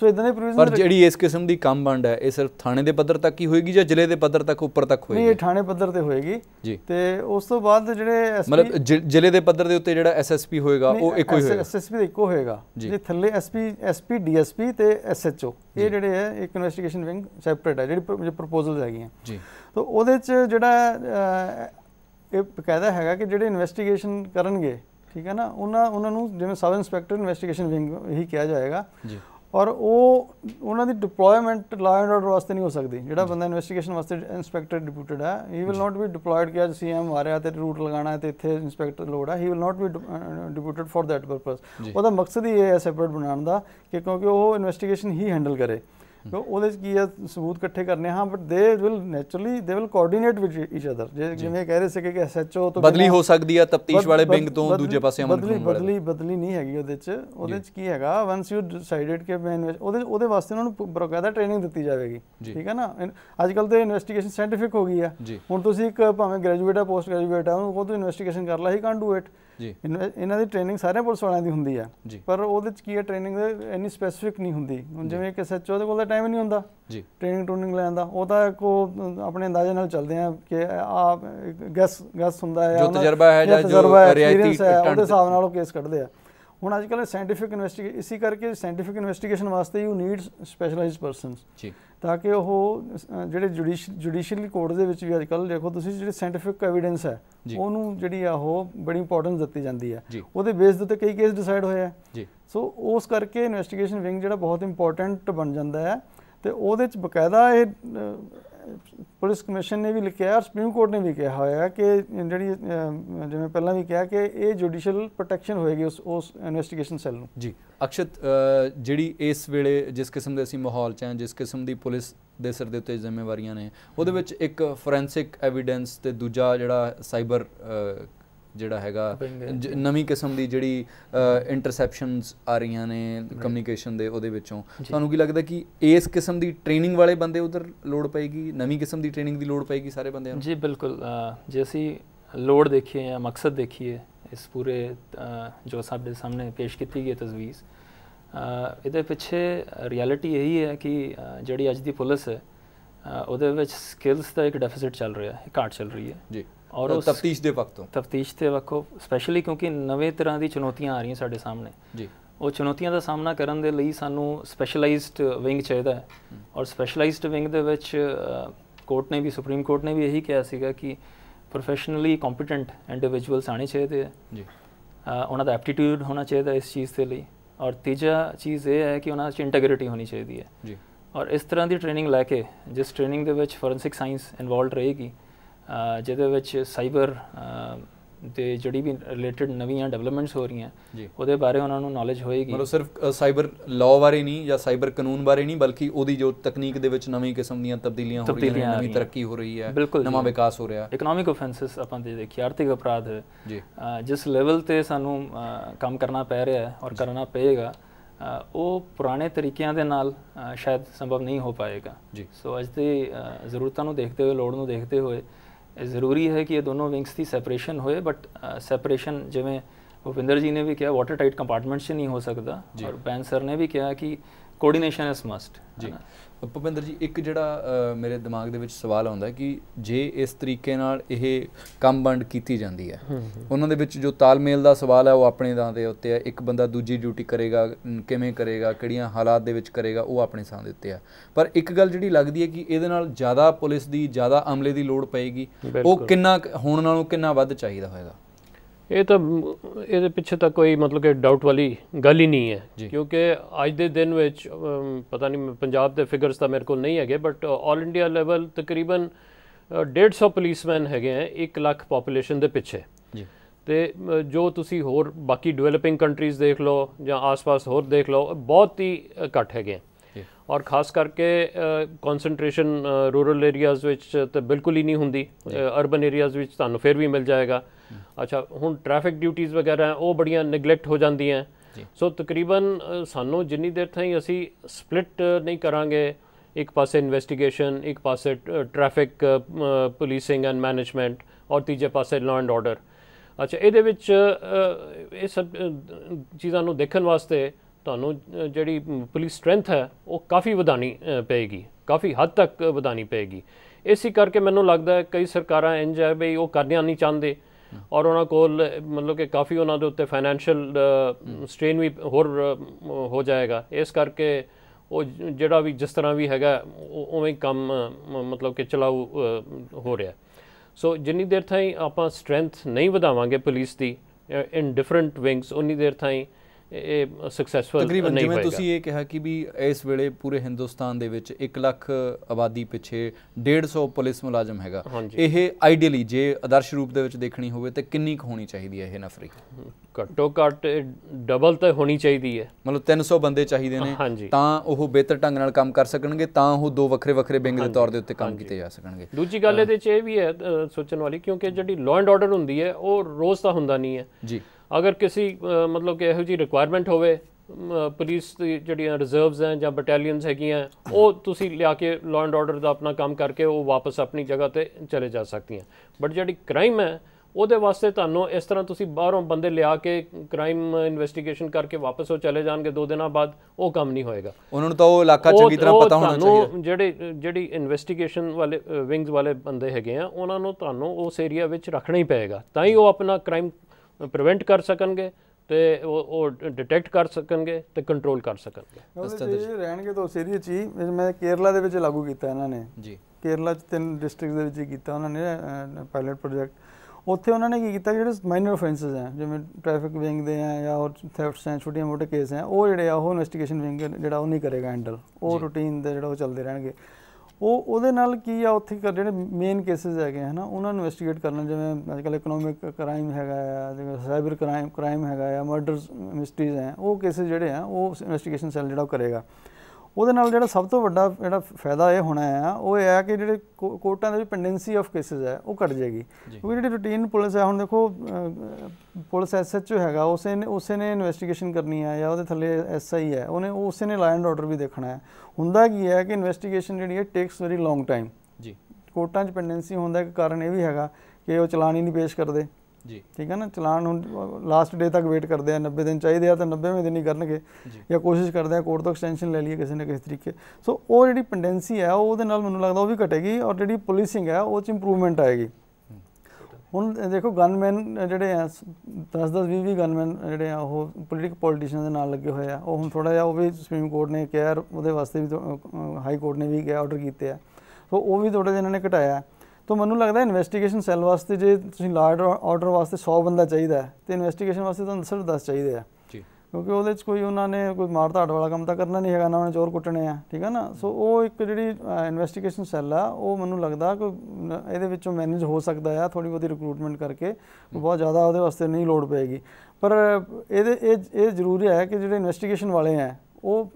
ਸੋ ਇਦਾਂ ਦੇ ਪ੍ਰੋਵੀਜ਼ਨ ਪਰ ਜਿਹੜੀ ਇਸ ਕਿਸਮ ਦੀ ਕੰਮ ਬੰਡ ਹੈ ਇਹ ਸਿਰਫ ਥਾਣੇ ਦੇ ਪੱਧਰ ਤੱਕ ਹੀ ਹੋਏਗੀ ਜਾਂ ਜ਼ਿਲ੍ਹੇ ਦੇ ਪੱਧਰ ਤੱਕ ਉੱਪਰ ਤੱਕ ਹੋਏਗੀ ਨਹੀਂ ਇਹ ਥਾਣੇ ਪੱਧਰ ਤੇ ਹੋਏਗੀ ਤੇ ਉਸ ਤੋਂ ਬਾਅਦ ਜਿਹੜੇ ਐਸਪੀ ਮਤਲਬ ਜ਼ਿਲ੍ਹੇ ਦੇ ਪੱਧਰ ਦੇ ਉੱਤੇ ਜਿਹੜਾ ਐਸਐਸਪੀ ਹੋਏਗਾ ਉਹ ਇੱਕੋ ਹੀ ਹੋਏਗਾ ਐਸਐਸਪੀ ਦਾ ਇੱਕੋ ਹੋਏਗਾ ਜੇ ਥੱਲੇ ਐਸਪੀ ਐਸਪੀ ਡੀਐਸਪੀ ਤੇ ਐਸਐਚਓ ਇਹ ਜਿਹੜੇ ਹੈ ਇੱਕ ਇਨਵੈਸਟੀਗੇਸ਼ਨ ਵਿੰਗ ਸੈਪਰੇਟ ਹੈ ਜਿਹੜੀ ਪ੍ਰਪੋਜ਼ਲਸ ਹੈਗੀਆਂ ਜੀ ਤਾਂ ਉਹਦੇ ਚ ਜਿਹੜਾ ਇਹ ਕਹਿਦਾ ਹੈਗਾ ਕਿ ਜਿਹੜੇ ਇਨਵੈਸਟੀਗੇਸ਼ਨ ਕਰਨਗੇ ਠੀਕ ਹੈ ਨਾ ਉਹਨਾਂ ਉਹਨਾਂ ਨੂੰ ਜਿਵੇਂ ਸਬ ਇਨਸਪੈਕਟਰ ਇਨਵੈਸਟੀਗੇਸ਼ਨ ਵਿੰਗ ਹੀ ਕਿਹਾ ਜਾਏਗਾ ਜੀ ਔਰ ਉਹ ਉਹਨਾਂ ਦੀ ਡਿਪਲੋਇਮੈਂਟ ਲਾਅ ਐਂਡ ਆਰਡਰ ਵਾਸਤੇ ਨਹੀਂ ਹੋ ਸਕਦੀ ਜਿਹੜਾ ਬੰਦਾ ਇਨਵੈਸਟੀਗੇਸ਼ਨ ਵਾਸਤੇ ਇਨਸਪੈਕਟਰ ਡਿਪਿਊਟਡ ਹੈ he will not be deployed ਕਿ ਅੱਜ ਸੀਐਮ ਆ ਰਿਹਾ ਤੇ ਰੂਟ ਲਗਾਣਾ ਹੈ ਤੇ ਇੱਥੇ ਇਨਸਪੈਕਟਰ ਲੋੜ ਹੈ he will not be deputed for that purpose ਉਹਦਾ ਮਕਸਦ ਹੀ ਇਹ ਹੈ ਸੈਪਰੇਟ ਬਣਾਉਣ ਦਾ ਕਿ ਕਿਉਂਕਿ ਉਹ ਇਨਵੈਸਟੀਗੇਸ਼ਨ ਹੀ ਹੈਂਡਲ ਕਰੇ ਤੋ ਉਹਦੇ ਕੀ ਹੈ ਸਬੂਤ ਇਕੱਠੇ ਕਰਨੇ ਹਾਂ but they will naturally they will coordinate with each other ਜਿਵੇਂ ਕਹਿ ਰਹੇ ਸੀ ਕਿ ਐਸਐਚਓ ਤੋਂ ਬਦਲੀ ਹੋ ਸਕਦੀ ਹੈ ਤਫਤੀਸ਼ ਵਾਲੇ ਬਿੰਗ ਤੋਂ ਦੂਜੇ ਪਾਸੇ ਅਮਨ ਬਦਲੀ ਬਦਲੀ ਬਦਲੀ ਨਹੀਂ ਹੈਗੀ ਉਹਦੇ ਚ ਉਹਦੇ ਚ ਕੀ ਹੈਗਾ ਵਾਂਸ ਯੂ ਡਿਸਾਈਡਡ ਕਿ ਮੈਂ ਉਹਦੇ ਉਹਦੇ ਵਾਸਤੇ ਉਹਨਾਂ ਨੂੰ ਬਕਾਇਦਾ ਟ੍ਰੇਨਿੰਗ ਦਿੱਤੀ ਜਾਵੇਗੀ ਠੀਕ ਹੈ ਨਾ ਅੱਜ ਕੱਲ ਤੇ ਇਨਵੈਸਟੀਗੇਸ਼ਨ ਸਾਇੰਟਿਫਿਕ ਹੋ ਗਈ ਆ ਹੁਣ ਤੁਸੀਂ ਇੱਕ ਭਾਵੇਂ ਗ੍ਰੈਜੂਏਟ ਆ ਪੋਸਟ ਗ੍ਰੈਜੂਏਟ ਆ ਉਹ ਤੋਂ ਇਨਵੈਸਟੀਗੇਸ਼ਨ ਕਰ ਲਾ ਹੀ ਕੈਨ ਡੂ ਇਟ ਜੀ ਇਹਨਾਂ ਦੀ ਟ੍ਰੇਨਿੰਗ ਸਾਰੇ ਪੁਲਿਸ ਵਾਲਿਆਂ ਦੀ ਹੁੰਦੀ ਆ ਪਰ ਉਹਦੇ ਚ ਕੀ ਹੈ ਟ੍ਰੇਨਿੰਗ ਦੇ ਇੰਨੀ ਸਪੈਸੀਫਿਕ ਨਹੀਂ ਹੁੰਦੀ ਹੁਣ ਜਿਵੇਂ ਕਿ ਸੱਚੋ ਦੇ ਕੋਲ ਤਾਂ ਟਾਈਮ ਨਹੀਂ ਹੁੰਦਾ ਜੀ ਟ੍ਰੇਨਿੰਗ ਟ੍ਰੇਨਿੰਗ ਲੈਣ ਦਾ ਉਹ ਤਾਂ ਕੋ ਆਪਣੇ ਅੰਦਾਜ਼ੇ ਨਾਲ ਚੱਲਦੇ ਆ ਕਿ ਆ ਗੈਸ ਗੈਸ ਹੁੰਦਾ ਹੈ ਜੋ ਤਜਰਬਾ ਹੈ ਜਾਂ ਜੋ ਰਿਐਲਿਟੀ ਉਹਦੇ ਹਿਸਾਬ ਨਾਲ ਉਹ ਕੇਸ ਕੱਢਦੇ ਆ ਹੁਣ ਅੱਜ ਕੱਲ੍ਹ ਸਾਇੰਟਿਫਿਕ ਇਨਵੈਸਟੀਗੇ ਇਸੇ ਕਰਕੇ ਸਾਇੰਟਿਫਿਕ ਇਨਵੈਸਟੀਗੇਸ਼ਨ ਵਾਸਤੇ ਯੂ ਨੀਡ ਸਪੈਸ਼ਲਾਈਜ਼ਡ ਪਰਸਨਸ ਜੀ ਤਾਂ ਕਿ ਉਹ ਜਿਹੜੇ ਜੁਡੀਸ਼ੀਅਲ ਕੋਰਟ ਦੇ ਵਿੱਚ ਵੀ ਅੱਜ ਕੱਲ੍ਹ ਦੇਖੋ ਤੁਸੀਂ ਜਿਹੜੇ ਸਾਇੰਟਿਫਿਕ ਐਵੀਡੈਂਸ ਹੈ ਉਹਨੂੰ ਜਿਹੜੀ ਆ ਉਹ ਬੜੀ ਇੰਪੋਰਟੈਂਸ ਦਿੱਤੀ ਜਾਂਦੀ ਹੈ ਉਹਦੇ ਬੇਸ ਦੇ ਉੱਤੇ ਕਈ ਕੇਸ ਡਿਸਾਈਡ ਹੋਏ ਆ ਜੀ ਸੋ ਉਸ ਕਰਕੇ ਇਨਵੈਸਟੀਗੇਸ਼ਨ ਵਿੰਗ ਜਿਹੜਾ ਬਹੁਤ ਇੰਪੋਰਟੈਂਟ ਬਣ ਜਾਂਦਾ ਹੈ ਤੇ ਉਹਦੇ ਵਿੱਚ ਬਕਾਇਦਾ ਇਹ ਪੁਲਿਸ ਕਮਿਸ਼ਨ ਨੇ ਵੀ ਲਿਖਿਆ ਔਰ ਸੁਪਰੀਮ ਕੋਰਟ ਨੇ ਵੀ ਕਿਹਾ ਹੋਇਆ ਕਿ ਜਿਹੜੀ ਜਿਵੇਂ ਪਹਿਲਾਂ ਵੀ ਕਿਹਾ ਕਿ ਇਹ ਜੁਡੀਸ਼ੀਅਲ ਪ੍ਰੋਟੈਕਸ਼ਨ ਹੋਏਗੀ ਉਸ ਉਸ ਇਨਵੈਸਟੀਗੇਸ਼ਨ ਸੈੱਲ ਨੂੰ ਜੀ ਅਕਸ਼ਤ ਜਿਹੜੀ ਇਸ ਵੇਲੇ ਜਿਸ ਕਿਸਮ ਦੇ ਅਸੀਂ ਮਾਹੌਲ 'ਚ ਆਂ ਜਿਸ ਕਿਸਮ ਦੀ ਪੁਲਿਸ ਦੇ ਸਿਰ ਦੇ ਉੱਤੇ ਜ਼ਿੰਮੇਵਾਰੀਆਂ ਨੇ ਉਹਦੇ ਵਿੱਚ ਇੱਕ ਫੋਰੈਂਸਿਕ ਐਵੀਡੈਂਸ ਤੇ ਦੂਜਾ ਜਿਹੜਾ ਸਾਈਬਰ ਜਿਹੜਾ ਹੈਗਾ ਨਵੀਂ ਕਿਸਮ ਦੀ ਜਿਹੜੀ ਇੰਟਰਸੈਪਸ਼ਨਸ ਆ ਰਹੀਆਂ ਨੇ ਕਮਿਊਨੀਕੇਸ਼ਨ ਦੇ ਉਹਦੇ ਵਿੱਚੋਂ ਤੁਹਾਨੂੰ ਕੀ ਲੱਗਦਾ ਕਿ ਇਸ ਕਿਸਮ ਦੀ ਟ੍ਰੇਨਿੰਗ ਵਾਲੇ ਬੰਦੇ ਉਧਰ ਲੋੜ ਪਏਗੀ ਨਵੀਂ ਕਿਸਮ ਦੀ ਟ੍ਰੇਨਿੰਗ ਦੀ ਲੋੜ ਪਏਗੀ ਸਾਰੇ ਬੰਦਿਆਂ ਨੂੰ ਜੀ ਬਿਲਕੁਲ ਜੇ ਅਸੀਂ ਲੋੜ ਦੇਖੀਏ ਜਾਂ ਮਕਸਦ ਦੇਖੀਏ ਇਸ ਪੂਰੇ ਜੋ ਸਾਡੇ ਸਾਹਮਣੇ ਪੇਸ਼ ਕੀਤੀ ਗਈ ਤਸਵੀਰ ਇਹਦੇ ਪਿੱਛੇ ਰਿਐਲਿਟੀ ਇਹੀ ਹੈ ਕਿ ਜਿਹੜੀ ਅੱਜ ਦੀ ਪੁਲਿਸ ਹੈ ਉਹਦੇ ਵਿੱਚ ਸਕਿੱਲਸ ਦਾ ਇੱਕ ਡੈਫਿਸਿਟ ਚੱਲ ਰਿਹਾ ਹੈ ਘਾਟ ਚੱਲ ਰਹੀ ਹੈ ਜੀ ਔਰ ਉਹ ਤਫਤੀਸ਼ ਦੇ ਵਕਤ ਤਫਤੀਸ਼ ਤੇ ਵਕਤ ਸਪੈਸ਼ਲੀ ਕਿਉਂਕਿ ਨਵੇਂ ਤਰ੍ਹਾਂ ਦੀ ਚੁਣੌਤੀਆਂ ਆ ਰਹੀਆਂ ਸਾਡੇ ਸਾਹਮਣੇ ਜੀ ਉਹ ਚੁਣੌਤੀਆਂ ਦਾ ਸਾਹਮਣਾ ਕਰਨ ਦੇ ਲਈ ਸਾਨੂੰ ਸਪੈਸ਼ਲਾਈਜ਼ਡ ਵਿੰਗ ਚਾਹੀਦਾ ਹੈ ਔਰ ਸਪੈਸ਼ਲਾਈਜ਼ਡ ਵਿੰਗ ਦੇ ਵਿੱਚ ਕੋਰਟ ਨੇ ਵੀ ਸੁਪਰੀਮ ਕੋਰਟ ਨੇ ਵੀ ਇਹੀ ਕਿਹਾ ਸੀਗਾ ਕਿ ਪ੍ਰੋਫੈਸ਼ਨਲੀ ਕੰਪੀਟੈਂਟ ਇੰਡੀਵਿਜੂਅਲਸ ਆਣੇ ਚਾਹੀਦੇ ਆ ਜੀ ਉਹਨਾਂ ਦਾ ਐਪਟੀਟਿਊਡ ਹੋਣਾ ਚਾਹੀਦਾ ਇਸ ਚੀਜ਼ ਦੇ ਲਈ ਔਰ ਤੀਜਾ ਚੀਜ਼ ਇਹ ਹੈ ਕਿ ਉਹਨਾਂ 'ਚ ਇੰਟੈਗ੍ਰਿਟੀ ਹੋਣੀ ਚਾਹੀਦੀ ਹੈ ਜੀ ਔਰ ਇਸ ਤਰ੍ਹਾਂ ਦੀ ਟ੍ਰੇਨਿੰਗ ਲੈ ਕੇ ਜਿਸ ਟ੍ਰੇਨਿੰਗ ਦੇ ਵਿੱਚ ਫੋਰੈਂਸਿਕ ਸਾਇੰਸ ਇਨਵੋਲਡ ਰਹੇਗੀ ਜਿਹਦੇ ਵਿੱਚ ਸਾਈਬਰ ਤੇ ਜਿਹੜੀ ਵੀ ਰਿਲੇਟਡ ਨਵੀਆਂ ਡਿਵੈਲਪਮੈਂਟਸ ਹੋ ਰਹੀਆਂ ਉਹਦੇ ਬਾਰੇ ਉਹਨਾਂ ਨੂੰ ਨੌਲੇਜ ਹੋਏਗੀ ਮਤਲਬ ਸਿਰਫ ਸਾਈਬਰ ਲਾਅ ਬਾਰੇ ਨਹੀਂ ਜਾਂ ਸਾਈਬਰ ਕਾਨੂੰਨ ਬਾਰੇ ਨਹੀਂ ਬਲਕਿ ਉਹਦੀ ਜੋ ਤਕਨੀਕ ਦੇ ਵਿੱਚ ਨਵੀਂ ਕਿਸਮ ਦੀਆਂ ਤਬਦੀਲੀਆਂ ਹੋ ਰਹੀਆਂ ਨੇ ਨਵੀਂ ਤਰੱਕੀ ਹੋ ਰਹੀ ਹੈ ਨਵਾਂ ਵਿਕਾਸ ਹੋ ਰਿਹਾ ਇਕਨੋਮਿਕ ਆਫੈਂਸਸ ਆਪਾਂ ਦੇ ਦੇਖੀ ਆਰਥਿਕ ਅਪਰਾਧ ਜੀ ਜਿਸ ਲੈਵਲ ਤੇ ਸਾਨੂੰ ਕੰਮ ਕਰਨਾ ਪੈ ਰਿਹਾ ਹੈ ਔਰ ਕਰਨਾ ਪਏਗਾ ਉਹ ਪੁਰਾਣੇ ਤਰੀਕਿਆਂ ਦੇ ਨਾਲ ਸ਼ਾਇਦ ਸੰਭਵ ਨਹੀਂ ਹੋ ਪਾਏਗਾ ਜੀ ਸੋ ਅੱਜ ਦੀ ਜ਼ਰੂਰਤਾਂ ਨੂੰ ਦੇਖਦੇ ਹੋਏ ਲੋੜ ਨੂੰ ਦੇਖਦੇ ਹੋਏ ਜ਼ਰੂਰੀ ਹੈ ਕਿ ਇਹ ਦੋਨੋਂ ਵਿੰਗਸ ਦੀ ਸੈਪਰੇਸ਼ਨ ਹੋਏ ਬਟ ਸੈਪਰੇਸ਼ਨ ਜਿਵੇਂ ਭੁਪਿੰਦਰ ਜੀ ਨੇ ਵੀ ਕਿਹਾ ਵਾਟਰ ਟਾਈਟ ਕੰਪਾਰਟਮੈਂਟ 'ਚ ਨਹੀਂ ਹੋ ਸਕਦਾ ਔਰ ਬੈਨ ਨੇ ਵੀ ਕਿਹਾ ਕਿ ਕੋਆਰਡੀਨੇਸ਼ਨ ਇਸ ਮਸਟ ਜੀ ਭੁਪਿੰਦਰ ਜੀ ਇੱਕ ਜਿਹੜਾ ਮੇਰੇ ਦਿਮਾਗ ਦੇ ਵਿੱਚ ਸਵਾਲ ਆਉਂਦਾ ਕਿ ਜੇ ਇਸ ਤਰੀਕੇ ਨਾਲ ਇਹ ਕੰਮ ਵੰਡ ਕੀਤੀ ਜਾਂਦੀ ਹੈ ਉਹਨਾਂ ਦੇ ਵਿੱਚ ਜੋ ਤਾਲਮੇਲ ਦਾ ਸਵਾਲ ਹੈ ਉਹ ਆਪਣੇ ਦਾਂ ਦੇ ਉੱਤੇ ਹੈ ਇੱਕ ਬੰਦਾ ਦੂਜੀ ਡਿਊਟੀ ਕਰੇਗਾ ਕਿਵੇਂ ਕਰੇਗਾ ਕਿਹੜੀਆਂ ਹਾਲਾਤ ਦੇ ਵਿੱਚ ਕਰੇਗਾ ਉਹ ਆਪਣੇ ਸਾਹ ਦੇ ਉੱਤੇ ਹੈ ਪਰ ਇੱਕ ਗੱਲ ਜਿਹੜੀ ਲੱਗਦੀ ਹੈ ਕਿ ਇਹਦੇ ਨਾਲ ਜ਼ਿਆਦਾ ਪੁਲਿਸ ਦੀ ਜ਼ਿਆਦਾ ਅਮਲੇ ਦੀ ਲੋੜ ਪਏਗੀ ਉਹ ਕਿੰਨਾ ਹੋਣ ਨਾਲੋਂ ਕਿੰਨਾ ਵੱਧ ਚਾਹੀਦਾ ਹੋਏਗਾ ਇਹ ਤਾਂ ਇਹਦੇ ਪਿੱਛੇ ਤਾਂ ਕੋਈ ਮਤਲਬ ਕਿ ਡਾਊਟ ਵਾਲੀ ਗੱਲ ਹੀ ਨਹੀਂ ਹੈ ਕਿਉਂਕਿ ਅੱਜ ਦੇ ਦਿਨ ਵਿੱਚ ਪਤਾ ਨਹੀਂ ਪੰਜਾਬ ਦੇ ਫਿਗਰਸ ਤਾਂ ਮੇਰੇ ਕੋਲ ਨਹੀਂ ਹੈਗੇ ਬਟ 올 ਇੰਡੀਆ ਲੈਵਲ ਤਕਰੀਬਨ 150 ਪੁਲਿਸਮੈਨ ਹੈਗੇ ਆ 1 ਲੱਖ ਪੋਪੂਲੇਸ਼ਨ ਦੇ ਪਿੱਛੇ ਜੀ ਤੇ ਜੋ ਤੁਸੀਂ ਹੋਰ ਬਾਕੀ ਡਿਵੈਲਪਿੰਗ ਕੰਟਰੀਜ਼ ਦੇਖ ਲਓ ਜਾਂ ਆਸ-ਪਾਸ ਹੋਰ ਦੇਖ ਲਓ ਬਹੁਤ ਹੀ ਘੱਟ ਹੈਗੇ ਔਰ ਖਾਸ ਕਰਕੇ ਕਨਸੈਂਟ੍ਰੇਸ਼ਨ ਰੂਰਲ ਏਰੀਆਜ਼ ਵਿੱਚ ਤਾਂ ਬਿਲਕੁਲ ਹੀ ਨਹੀਂ ਹੁੰਦੀ ਅਰਬਨ ਏਰੀਆਜ਼ ਵਿੱਚ ਤੁਹਾਨੂੰ ਫਿਰ ਵੀ ਮਿਲ ਜਾਏਗਾ ਅੱਛਾ ਹੁਣ ਟ੍ਰੈਫਿਕ ਡਿਊਟੀਆਂ ਵਗੈਰਾ ਉਹ ਬੜੀਆਂ ਨੈਗਲੈਕਟ ਹੋ ਜਾਂਦੀਆਂ ਸੋ ਤਕਰੀਬਨ ਸਾਨੂੰ ਜਿੰਨੀ ਦੇਰ ਤਾਈਂ ਅਸੀਂ ਸਪਲਿਟ ਨਹੀਂ ਕਰਾਂਗੇ ਇੱਕ ਪਾਸੇ ਇਨਵੈਸਟੀਗੇਸ਼ਨ ਇੱਕ ਪਾਸੇ ਟ੍ਰੈਫਿਕ ਪੁਲਿਸਿੰਗ ਐਂਡ ਮੈਨੇਜਮੈਂਟ ਔਰ ਤੀਜੇ ਪਾਸੇ ਲਾਅ ਐਂਡ ਆਰਡਰ ਅੱਛਾ ਇਹਦੇ ਵਿੱਚ ਇਹ ਸਭ ਚੀਜ਼ਾਂ ਨੂੰ ਦੇਖਣ ਵਾਸਤੇ ਤੁਹਾਨੂੰ ਜਿਹੜੀ ਪੁਲਿਸ ਸਟਰੈਂਥ ਹੈ ਉਹ ਕਾਫੀ ਵਧਾਣੀ ਪਏਗੀ ਕਾਫੀ ਹੱਦ ਤੱਕ ਵਧਾਣੀ ਪਏਗੀ ਇਸੇ ਕਰਕੇ ਮੈਨੂੰ ਲੱਗਦਾ ਹੈ ਕਈ ਸਰਕਾਰਾਂ ਇੰਜ ਹੈ ਬਈ ਉਹ ਕਰਨੀਆਂ ਨਹੀਂ ਚਾਹੁੰਦੇ ਔਰ ਉਹਨਾਂ ਕੋਲ ਮਤਲਬ ਕਿ ਕਾਫੀ ਉਹਨਾਂ ਦੇ ਉੱਤੇ ਫਾਈਨੈਂਸ਼ੀਅਲ ਸਟ੍ਰੇਨ ਵੀ ਹੋਰ ਹੋ ਜਾਏਗਾ ਇਸ ਕਰਕੇ ਉਹ ਜਿਹੜਾ ਵੀ ਜਿਸ ਤਰ੍ਹਾਂ ਵੀ ਹੈਗਾ ਉਵੇਂ ਕੰਮ ਮਤਲਬ ਕਿ ਚਲਾਉ ਹੋ ਰਿਹਾ ਸੋ ਜਿੰਨੀ ਦੇਰ ਤਾਈਂ ਆਪਾਂ ਸਟਰੈਂਥ ਨਹੀਂ ਵਧਾਵਾਂਗੇ ਪੁਲਿਸ ਦੀ ਇਨ ਡਿਫਰੈਂਟ ਵਿੰਗਸ ਉਨੀ ਦੇਰ ਤਾਈਂ ਇਹ ਸਕਸੈਸਫੁਲ ਨਹੀਂ ਹੋਏਗਾ ਜਿਵੇਂ ਤੁਸੀਂ ਇਹ ਕਿਹਾ ਕਿ ਵੀ ਇਸ ਵੇਲੇ ਪੂਰੇ ਹਿੰਦੁਸਤਾਨ ਦੇ ਵਿੱਚ 1 ਲੱਖ ਆਬਾਦੀ ਪਿੱਛੇ 150 ਪੁਲਿਸ ਮੁਲਾਜ਼ਮ ਹੈਗਾ ਇਹ ਆਈਡੀਅਲੀ ਜੇ ਆਦਰਸ਼ ਰੂਪ ਦੇ ਵਿੱਚ ਦੇਖਣੀ ਹੋਵੇ ਤੇ ਕਿੰਨੀ ਕੁ ਹੋਣੀ ਚਾਹੀਦੀ ਹੈ ਇਹ ਨਫਰੀ ਘੱਟੋ ਘੱਟ ਡਬਲ ਤਾਂ ਹੋਣੀ ਚਾਹੀਦੀ ਹੈ ਮਤਲਬ 300 ਬੰਦੇ ਚਾਹੀਦੇ ਨੇ ਤਾਂ ਉਹ ਬਿਹਤਰ ਢੰਗ ਨਾਲ ਕੰਮ ਕਰ ਸਕਣਗੇ ਤਾਂ ਉਹ ਦੋ ਵੱਖਰੇ ਵੱਖਰੇ ਵਿੰਗ ਦੇ ਤੌਰ ਦੇ ਉੱਤੇ ਕੰਮ ਕੀਤੇ ਜਾ ਸਕਣਗੇ ਦੂਜੀ ਗੱਲ ਇਹਦੇ 'ਚ ਇਹ ਵੀ ਹੈ ਸੋਚਣ ਵਾਲੀ ਕਿਉਂਕਿ ਜਿਹੜੀ ਲਾਅ ਐਂਡ ਆਰਡਰ ਹੁੰਦੀ ਹੈ ਉਹ ਰੋਜ਼ ਤਾਂ ਹੁੰਦਾ ਨਹੀਂ ਹੈ ਜੀ ਅਗਰ ਕਿਸੇ ਮਤਲਬ ਕਿ ਇਹੋ ਜੀ ਰਿਕੁਆਇਰਮੈਂਟ ਹੋਵੇ ਪੁਲਿਸ ਦੀ ਜਿਹੜੀਆਂ ਰਿਜ਼ਰਵਸ ਹੈ ਜਾਂ ਬਟਾਲੀਅਨਸ ਹੈਗੀਆਂ ਉਹ ਤੁਸੀਂ ਲਿਆ ਕੇ ਲਾਅ ਐਂਡ ਆਰਡਰ ਦਾ ਆਪਣਾ ਕੰਮ ਕਰਕੇ ਉਹ ਵਾਪਸ ਆਪਣੀ ਜਗ੍ਹਾ ਤੇ ਚਲੇ ਜਾ ਸਕਦੀਆਂ ਬਟ ਜਿਹੜੀ ਕ੍ਰਾਈਮ ਹੈ ਉਹਦੇ ਵਾਸਤੇ ਤੁਹਾਨੂੰ ਇਸ ਤਰ੍ਹਾਂ ਤੁਸੀਂ ਬਾਹਰੋਂ ਬੰਦੇ ਲਿਆ ਕੇ ਕ੍ਰਾਈਮ ਇਨਵੈਸਟੀਗੇਸ਼ਨ ਕਰਕੇ ਵਾਪਸ ਉਹ ਚਲੇ ਜਾਣਗੇ ਦੋ ਦਿਨਾਂ ਬਾਅਦ ਉਹ ਕੰਮ ਨਹੀਂ ਹੋਏਗਾ ਉਹਨਾਂ ਨੂੰ ਤਾਂ ਉਹ ਇਲਾਕਾ ਚੰਗੀ ਤਰ੍ਹਾਂ ਪਤਾ ਹੋਣਾ ਚਾਹੀਦਾ ਤੁਹਾਨੂੰ ਜਿਹੜੇ ਜਿਹੜੀ ਇਨਵੈਸਟੀਗੇਸ਼ਨ ਵਾਲੇ ਵਿੰਗਸ ਵਾਲੇ ਬੰਦੇ ਹੈਗੇ ਆ ਉਹਨਾਂ ਨੂੰ ਤੁਹਾਨੂੰ ਉਸ ਏਰੀਆ ਵਿੱਚ ਰੱਖਣਾ ਹੀ ਪਏਗਾ ਤਾਂ ਹੀ ਉਹ ਆਪਣਾ ਕ੍ਰਾਈਮ ਪ੍ਰੀਵੈਂਟ ਕਰ ਸਕਣਗੇ ਤੇ ਉਹ ਡਿਟੈਕਟ ਕਰ ਸਕਣਗੇ ਤੇ ਕੰਟਰੋਲ ਕਰ ਸਕਣਗੇ ਇਹ ਰਹਿਣਗੇ ਤਾਂ ਸੀਰੀਅਸ ਚੀ ਮੈਂ ਕੇਰਲਾ ਦੇ ਵਿੱਚ ਲਾਗੂ ਕੀਤਾ ਇਹਨਾਂ ਨੇ ਜੀ ਕੇਰਲਾ ਚ ਤਿੰਨ ਡਿਸਟ੍ਰਿਕਟ ਦੇ ਵਿੱਚ ਹੀ ਕੀਤਾ ਉਹਨਾਂ ਨੇ ਪਾਇਲਟ ਪ੍ਰੋਜੈਕਟ ਉੱਥੇ ਉਹਨਾਂ ਨੇ ਕੀ ਕੀਤਾ ਜਿਹੜੇ ਮਾਈਨਰ ਆਫੈਂਸਸ ਆ ਜਿਵੇਂ ਟ੍ਰੈਫਿਕ ਵਿੰਗ ਦੇ ਆ ਜਾਂ ਹੋਰ ਥੈਫਟਸ ਆ ਛੋਟੀਆਂ ਮੋਟੇ ਕੇਸ ਆ ਉਹ ਜਿਹੜੇ ਆ ਉਹ ਇਨਵੈਸਟੀਗੇਸ਼ਨ ਵਿੰਗ ਜਿਹੜਾ ਉਹ ਨਹੀਂ ਕਰੇਗਾ ਹੈਂਡਲ ਉਹ ਰੂਟੀਨ ਦੇ ਜਿਹੜਾ ਉਹ ਚੱਲਦੇ ਰਹਿਣਗੇ ਉਹ ਉਹਦੇ ਨਾਲ ਕੀ ਆ ਉੱਥੇ ਜਿਹੜੇ ਮੇਨ ਕੇਸਿਸ ਹੈਗੇ ਹਨਾ ਉਹਨਾਂ ਨੂੰ ਇਨਵੈਸਟੀਗੇਟ ਕਰਨਾ ਜਿਵੇਂ ਅੱਜਕੱਲ ਇਕਨੋਮਿਕ ਕ੍ਰਾਈਮ ਹੈਗਾ ਆ ਜਿਵੇਂ ਸਾਈਬਰ ਕ੍ਰਾਈਮ ਕ੍ਰਾਈਮ ਹੈਗਾ ਆ ਮਰਡਰਸ ਮਿਸਟਰੀਜ਼ ਹੈ ਉਹ ਕੇਸਿਸ ਜਿਹੜੇ ਆ ਉਹ ਇਨਵੈਸਟੀਗੇਸ਼ਨ ਸੈੱਲ ਜਿਹੜਾ ਉਹ ਕਰੇਗਾ ਉਹਦੇ ਨਾਲ ਜਿਹੜਾ ਸਭ ਤੋਂ ਵੱਡਾ ਜਿਹੜਾ ਫਾਇਦਾ ਇਹ ਹੋਣਾ ਹੈ ਉਹ ਇਹ ਹੈ ਕਿ ਜਿਹੜੇ ਕੋਰਟਾਂ ਦੇ ਵਿੱਚ ਪੈਂਡੈਂਸੀ ਆਫ ਕੇਸਿਸ ਹੈ ਉਹ ਘਟ ਜਾਏਗੀ ਕਿਉਂਕਿ ਜਿਹੜੀ ਰੁਟੀਨ ਪੁਲਿਸ ਹੈ ਹੁਣ ਦੇਖੋ ਪੁਲਿਸ ਐਸਐਚਓ ਹੈਗਾ ਉਸੇ ਨੇ ਉਸੇ ਨੇ ਇਨਵੈਸਟੀਗੇਸ਼ਨ ਕਰਨੀ ਹੈ ਜਾਂ ਉਹਦੇ ਥੱਲੇ ਐਸਆਈ ਹੈ ਉਹਨੇ ਉਸੇ ਨੇ ਲਾਇਨ ਆਰਡਰ ਵੀ ਦੇਖਣਾ ਹੈ ਹੁੰਦਾ ਕੀ ਹੈ ਕਿ ਇਨਵੈਸਟੀਗੇਸ਼ਨ ਜਿਹੜੀ ਹੈ ਟੇਕਸ ਵੈਰੀ ਲੌਂਗ ਟਾਈਮ ਜੀ ਕੋਰਟਾਂ 'ਚ ਪੈਂਡੈਂਸੀ ਹੁੰਦਾ ਇੱਕ ਕਾਰਨ ਇਹ ਵੀ ਹੈਗਾ ਕਿ ਉਹ ਚਲਾਨ ਹੀ ਨਹੀਂ ਪੇਸ਼ ਕਰਦੇ ਜੀ ਠੀਕ ਹੈ ਨਾ ਚਲਾਨ ਹੁਣ ਲਾਸਟ ਡੇ ਤੱਕ ਵੇਟ ਕਰਦੇ ਆ 90 ਦਿਨ ਚਾਹੀਦੇ ਆ ਤਾਂ 90ਵੇਂ ਦਿਨ ਹੀ ਕਰਨਗੇ ਜਾਂ ਕੋਸ਼ਿਸ਼ ਕਰਦੇ ਆ ਕੋਰਟ ਤੋਂ ਐਕਸਟੈਂਸ਼ਨ ਲੈ ਲਈਏ ਕਿਸੇ ਨਾ ਕਿਸੇ ਤਰੀਕੇ ਸੋ ਉਹ ਜਿਹੜੀ ਪੈਂਡੈਂਸੀ ਹੈ ਉਹਦੇ ਨਾਲ ਮੈਨੂੰ ਲੱਗਦਾ ਉਹ ਵੀ ਘਟੇਗੀ ਔਰ ਜਿਹੜੀ ਪੁਲਿਸਿੰਗ ਹੈ ਉਹ 'ਚ ਇੰਪਰੂਵਮੈਂਟ ਆਏਗੀ ਹੁਣ ਦੇਖੋ ਗਨਮੈਨ ਜਿਹੜੇ ਆ 10 10 20 20 ਗਨਮੈਨ ਜਿਹੜੇ ਆ ਉਹ ਪੋਲਿਟਿਕ ਪੋਲਿਟਿਸ਼ੀਅਨ ਦੇ ਨਾਲ ਲੱਗੇ ਹੋਏ ਆ ਉਹ ਹੁਣ ਥੋੜਾ ਜਿਹਾ ਉਹ ਵੀ ਸੁਪਰੀਮ ਕੋਰਟ ਨੇ ਕਿਹਾ ਉਹਦੇ ਵਾਸਤੇ ਵੀ ਹਾਈ ਕੋਰਟ ਨੇ ਵੀ ਕਿਹਾ ਆਰਡਰ ਕੀਤੇ ਆ ਸੋ ਉਹ ਵੀ ਥੋੜਾ ਜਿਹਾ ਇਹਨਾਂ ਨੇ ਘਟਾਇਆ ਤੋ ਮੈਨੂੰ ਲੱਗਦਾ ਇਨਵੈਸਟੀਗੇਸ਼ਨ ਸੈੱਲ ਵਾਸਤੇ ਜੇ ਤੁਸੀਂ ਲਾਰਡ ਆਰਡਰ ਵਾਸਤੇ 100 ਬੰਦਾ ਚਾਹੀਦਾ ਤੇ ਇਨਵੈਸਟੀਗੇਸ਼ਨ ਵਾਸਤੇ ਤੁਹਾਨੂੰ ਸਿਰਫ 10 ਚਾਹੀਦੇ ਆ ਜੀ ਕਿਉਂਕਿ ਉਹਦੇ ਵਿੱਚ ਕੋਈ ਉਹਨਾਂ ਨੇ ਕੋਈ ਮਾਰ ਧਾੜ ਵਾਲਾ ਕੰਮ ਤਾਂ ਕਰਨਾ ਨਹੀਂ ਹੈਗਾ ਨਾ ਉਹਨੇ ਚੋਰ ਕੁੱਟਣੇ ਆ ਠੀਕ ਹੈ ਨਾ ਸੋ ਉਹ ਇੱਕ ਜਿਹੜੀ ਇਨਵੈਸਟੀਗੇਸ਼ਨ ਸੈੱਲ ਆ ਉਹ ਮੈਨੂੰ ਲੱਗਦਾ ਕਿ ਇਹਦੇ ਵਿੱਚੋਂ ਮੈਨੇਜ ਹੋ ਸਕਦਾ ਆ ਥੋੜੀ ਬਹੁਤੀ ਰਿਕਰੂਟਮੈਂਟ ਕਰਕੇ ਬਹੁਤ ਜ਼ਿਆਦਾ ਉਹਦੇ ਵਾਸਤੇ ਨਹੀਂ ਲੋਡ ਪਏਗੀ ਪਰ ਇਹਦੇ ਇਹ ਇਹ ਜ਼ਰੂਰੀ ਹੈ ਕਿ ਜਿਹੜੇ ਇਨਵੈਸਟੀਗੇਸ਼ਨ ਵਾਲੇ ਆ ਉਹ